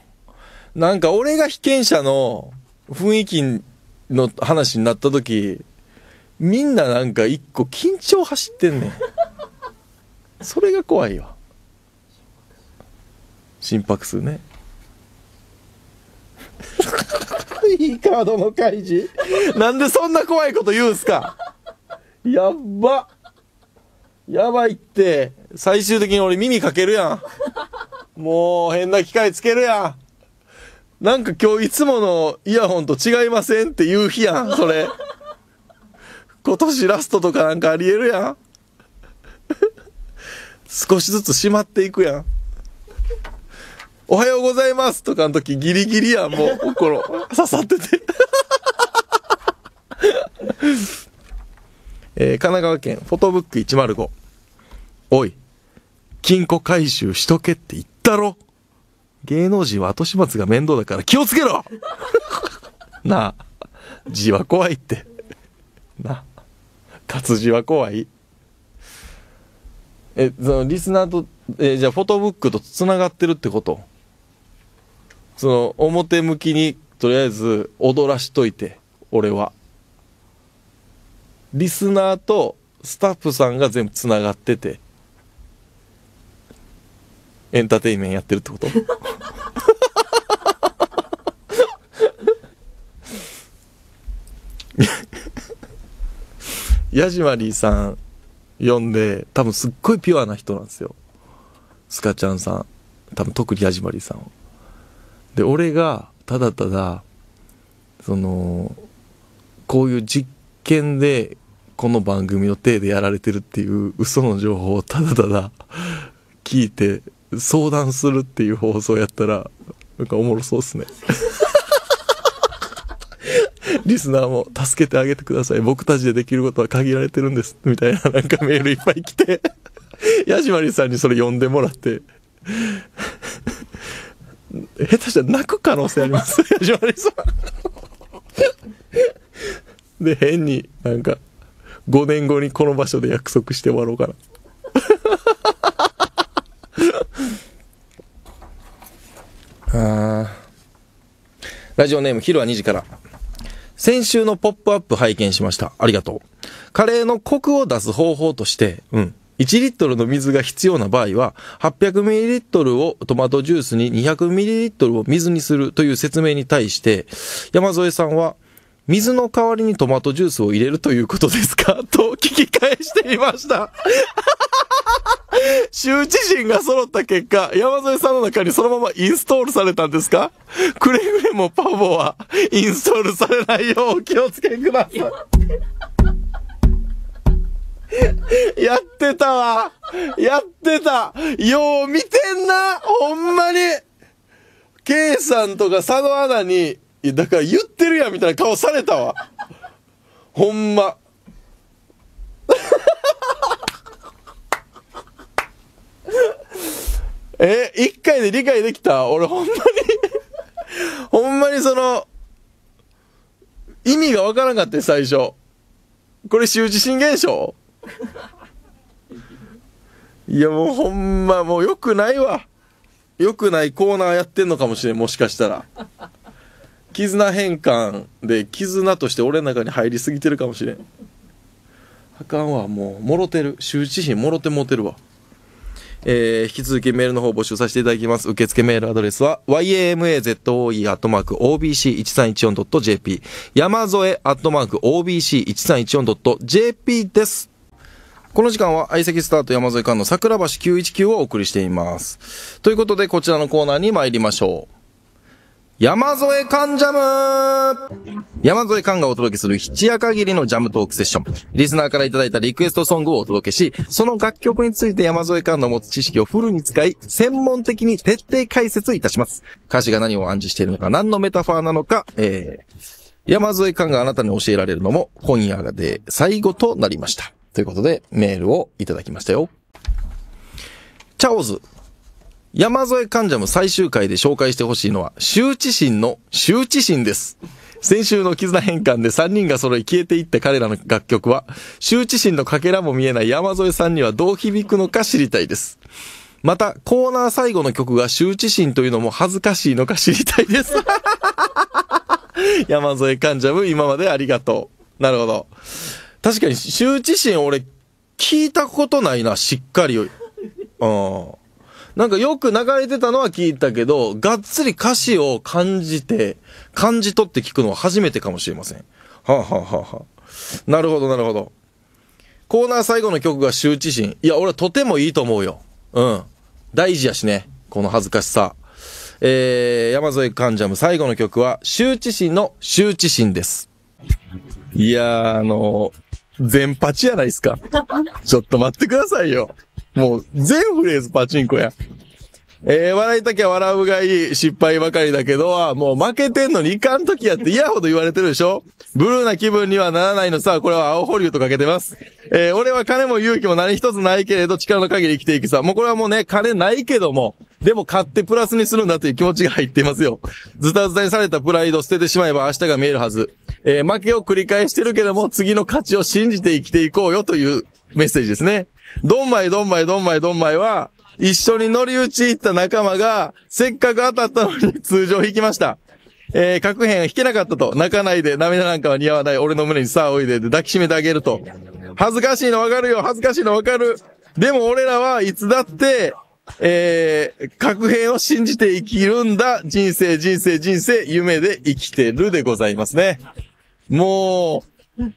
なんか俺が被験者の雰囲気の話になった時みんななんか一個緊張走ってんねん それが怖いよ心拍数ねいいカードの開示なんでそんな怖いこと言うんすかやっばやばいって最終的に俺耳かけるやんもう変な機械つけるやんなんか今日いつものイヤホンと違いませんって言う日やん、それ。今年ラストとかなんかありえるやん。少しずつしまっていくやん。おはようございますとかの時ギリギリやん、もう、心。刺さってて えー、神奈川県、フォトブック105。おい、金庫回収しとけって言ったろ芸能人は後始末が面倒だから気をつけろ なあ、字は怖いって。なあ、活字は怖い。え、そのリスナーと、え、じゃあフォトブックと繋がってるってことその、表向きにとりあえず踊らしといて、俺は。リスナーとスタッフさんが全部繋がってて、エンターテインメントやってるってことヤジマリーさん読んで多分すっごいピュアな人なんですよスカちゃんさん多分特にヤジマリーさんで俺がただただそのこういう実験でこの番組の体でやられてるっていう嘘の情報をただただ聞いて相談するっていう放送やったらなんかおもろそうっすね リスナーも助けてあげてください僕たちでできることは限られてるんですみたいななんかメールいっぱい来てヤジマリさんにそれ読んでもらって下手したら泣く可能性ありますヤジマさんで変になんか5年後にこの場所で約束して終わろうかなラジオネーム、昼は2時から。先週のポップアップ拝見しました。ありがとう。カレーのコクを出す方法として、うん。1リットルの水が必要な場合は、800ミリリットルをトマトジュースに200ミリリットルを水にするという説明に対して、山添さんは、水の代わりにトマトジュースを入れるということですか と聞き返してみました。周 知人が揃った結果、山添さんの中にそのままインストールされたんですかくれぐれもパボはインストールされないようお気をつけください。やってたわ。やってた。よう見てんな。ほんまに。ケイさんとか佐野アナにいやだから言ってるやんみたいな顔されたわほんま え一回で理解できた俺ほんまにほんまにその意味がわからんかった最初これ周知新現象いやもうほんまもうよくないわよくないコーナーやってんのかもしれんもしかしたら。絆変換で絆として俺の中に入りすぎてるかもしれんあかんわもうもろてる羞恥心もろてもてるわえー、引き続きメールの方募集させていただきます。受付メールアドレスは yamazoe.obc1314.jp 山添 .obc1314.jp です。この時間は相席スタート山添館の桜橋919をお送りしています。ということでこちらのコーナーに参りましょう。山添缶ジャム山添缶がお届けする一夜限りのジャムトークセッション。リスナーからいただいたリクエストソングをお届けし、その楽曲について山添缶の持つ知識をフルに使い、専門的に徹底解説いたします。歌詞が何を暗示しているのか、何のメタファーなのか、えー、山添缶があなたに教えられるのも今夜で最後となりました。ということで、メールをいただきましたよ。チャオズ山添患者も最終回で紹介してほしいのは、羞恥心の羞恥心です。先週の絆変換で3人が揃い消えていった彼らの楽曲は、羞恥心のかけらも見えない山添さんにはどう響くのか知りたいです。また、コーナー最後の曲が羞恥心というのも恥ずかしいのか知りたいです。山添患者も今までありがとう。なるほど。確かに羞恥心俺聞いたことないな、しっかり。うん。なんかよく流れてたのは聞いたけど、がっつり歌詞を感じて、感じ取って聞くのは初めてかもしれません。はあ、はあははあ、なるほど、なるほど。コーナー最後の曲が羞恥心。いや、俺はとてもいいと思うよ。うん。大事やしね。この恥ずかしさ。えー、山添カンジャム最後の曲は、羞恥心の羞恥心です。いやー、あのー、全パチやないですか。ちょっと待ってくださいよ。もう、全フレーズパチンコや。えー、笑いたきゃ笑うがいい、失敗ばかりだけどもう負けてんのにいかんときやって嫌ほど言われてるでしょブルーな気分にはならないのさ、これは青保留とかけてます。えー、俺は金も勇気も何一つないけれど、力の限り生きていくさ。もうこれはもうね、金ないけども、でも買ってプラスにするんだという気持ちが入っていますよ。ズタズタにされたプライド捨ててしまえば明日が見えるはず。えー、負けを繰り返してるけども、次の価値を信じて生きていこうよというメッセージですね。ドンマイドンマイドンマイドンマイは、一緒に乗り打ち行った仲間が、せっかく当たったのに通常引きました。えー、各編引けなかったと。泣かないで、涙なんかは似合わない。俺の胸にさあおいで、で抱きしめてあげると。恥ずかしいのわかるよ。恥ずかしいのわかる。でも俺らはいつだって、えー、核兵を信じて生きるんだ。人生、人生、人生、夢で生きてるでございますね。もう、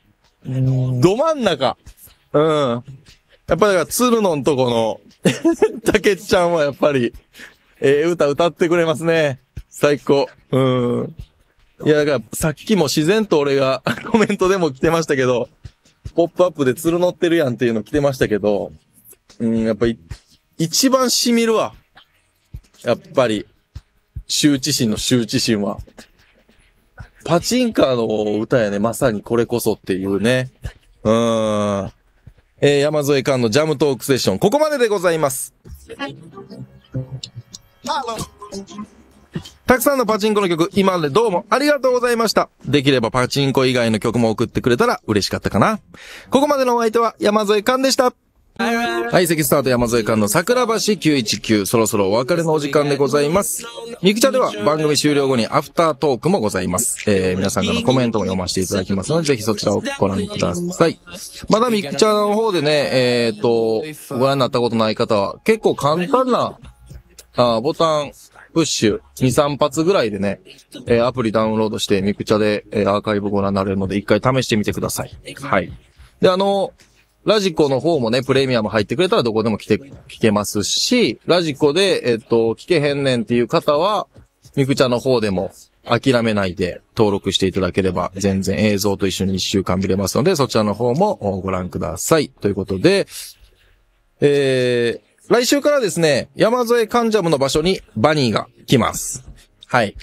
ど真ん中。うん。やっぱりだから、鶴のんとこの、たけちゃんはやっぱり、ええー、歌歌ってくれますね。最高。うん。いや、だから、さっきも自然と俺が コメントでも来てましたけど、ポップアップで鶴乗ってるやんっていうの来てましたけど、うん、やっぱり、一番染みるわ。やっぱり、羞恥心の羞恥心は。パチンカーの歌やね、まさにこれこそっていうね。うーん。えー、山添勘のジャムトークセッション、ここまででございます。たくさんのパチンコの曲、今までどうもありがとうございました。できればパチンコ以外の曲も送ってくれたら嬉しかったかな。ここまでのお相手は山添勘でした。はい、関スタート山添館の桜橋919、そろそろお別れのお時間でございます。ミクチャでは番組終了後にアフタートークもございます。えー、皆さんからのコメントも読ませていただきますので、ぜひそちらをご覧ください。まだミクチャの方でね、えー、っと、ご覧になったことない方は、結構簡単な、あボタン、プッシュ、2、3発ぐらいでね、えー、アプリダウンロードして、ミクチャで、えー、アーカイブご覧になれるので、一回試してみてください。はい。で、あの、ラジコの方もね、プレミアム入ってくれたらどこでも来て、聞けますし、ラジコで、えっと、聞けへんねんっていう方は、ミクチャの方でも諦めないで登録していただければ、全然映像と一緒に一週間見れますので、そちらの方もご覧ください。ということで、えー、来週からですね、山添カンジャムの場所にバニーが来ます。はい。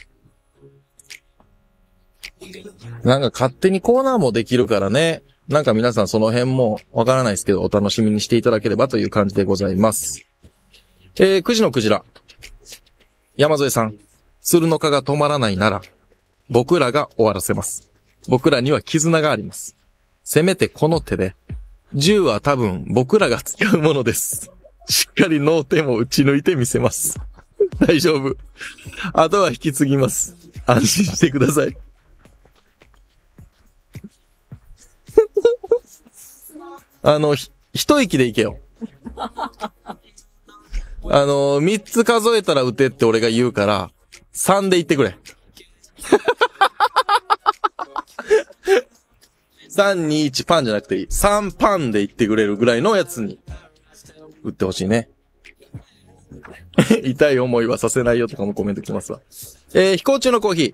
なんか勝手にコーナーもできるからね。なんか皆さんその辺もわからないですけど、お楽しみにしていただければという感じでございます。えー、9時のクジラ。山添さん、鶴の蚊が止まらないなら、僕らが終わらせます。僕らには絆があります。せめてこの手で、銃は多分僕らが使うものです。しっかり脳天を打ち抜いてみせます。大丈夫。あとは引き継ぎます。安心してください。あの、ひ一息で行けよ。あの、三つ数えたら打てって俺が言うから、三で行ってくれ。三、二、一、パンじゃなくていい。三パンで行ってくれるぐらいのやつに、打ってほしいね。痛い思いはさせないよとかもコメント来ますわ。えー、飛行中のコーヒー。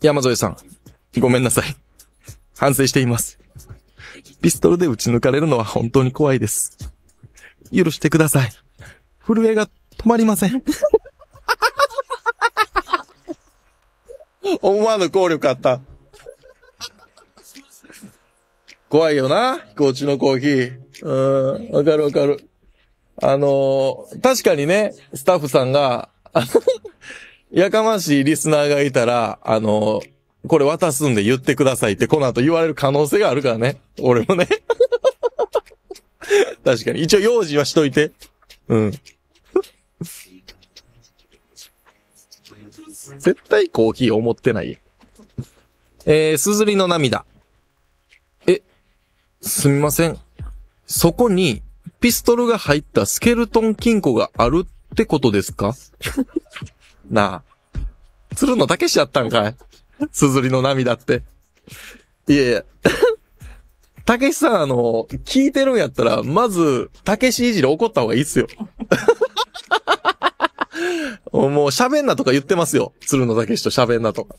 山添さん。ごめんなさい。反省しています。ピストルで撃ち抜かれるのは本当に怖いです。許してください。震えが止まりません。思わぬ効力あった。怖いよな、飛行中のコーヒー。うん、わかるわかる。あのー、確かにね、スタッフさんが、やかましいリスナーがいたら、あのー、これ渡すんで言ってくださいってこの後言われる可能性があるからね。俺もね。確かに。一応用事はしといて。うん。絶対コーヒー思ってない。えー、すずりの涙。え、すみません。そこに、ピストルが入ったスケルトン金庫があるってことですか なあ。鶴だけしやったんかいすずりの涙って。いやいや。たけしさん、あの、聞いてるんやったら、まず、たけしいじり怒った方がいいっすよ。もう喋んなとか言ってますよ。鶴のたけしと喋んなとか。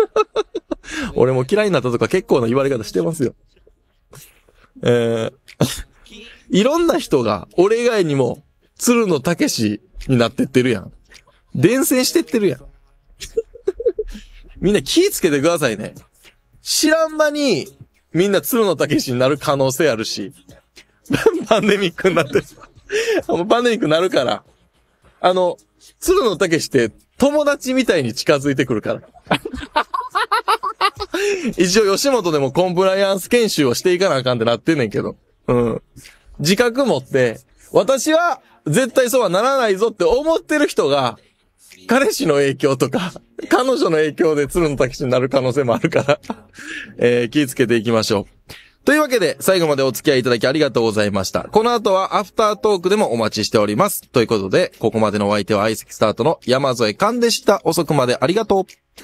俺も嫌いになったとか結構な言われ方してますよ。えー、いろんな人が、俺以外にも、鶴のたけしになってってるやん。伝染してってるやん。みんな気ぃつけてくださいね。知らん間に、みんな鶴のたけしになる可能性あるし、パンデミックになって、パンデミックになるから、あの、鶴のたけしって友達みたいに近づいてくるから。一応吉本でもコンプライアンス研修をしていかなあかんってなってんねんけど。うん。自覚持って、私は絶対そうはならないぞって思ってる人が、彼氏の影響とか、彼女の影響で鶴の滝士になる可能性もあるから えー、気をつけていきましょう。というわけで、最後までお付き合いいただきありがとうございました。この後はアフタートークでもお待ちしております。ということで、ここまでのお相手は相席スタートの山添勘でした。遅くまでありがとう。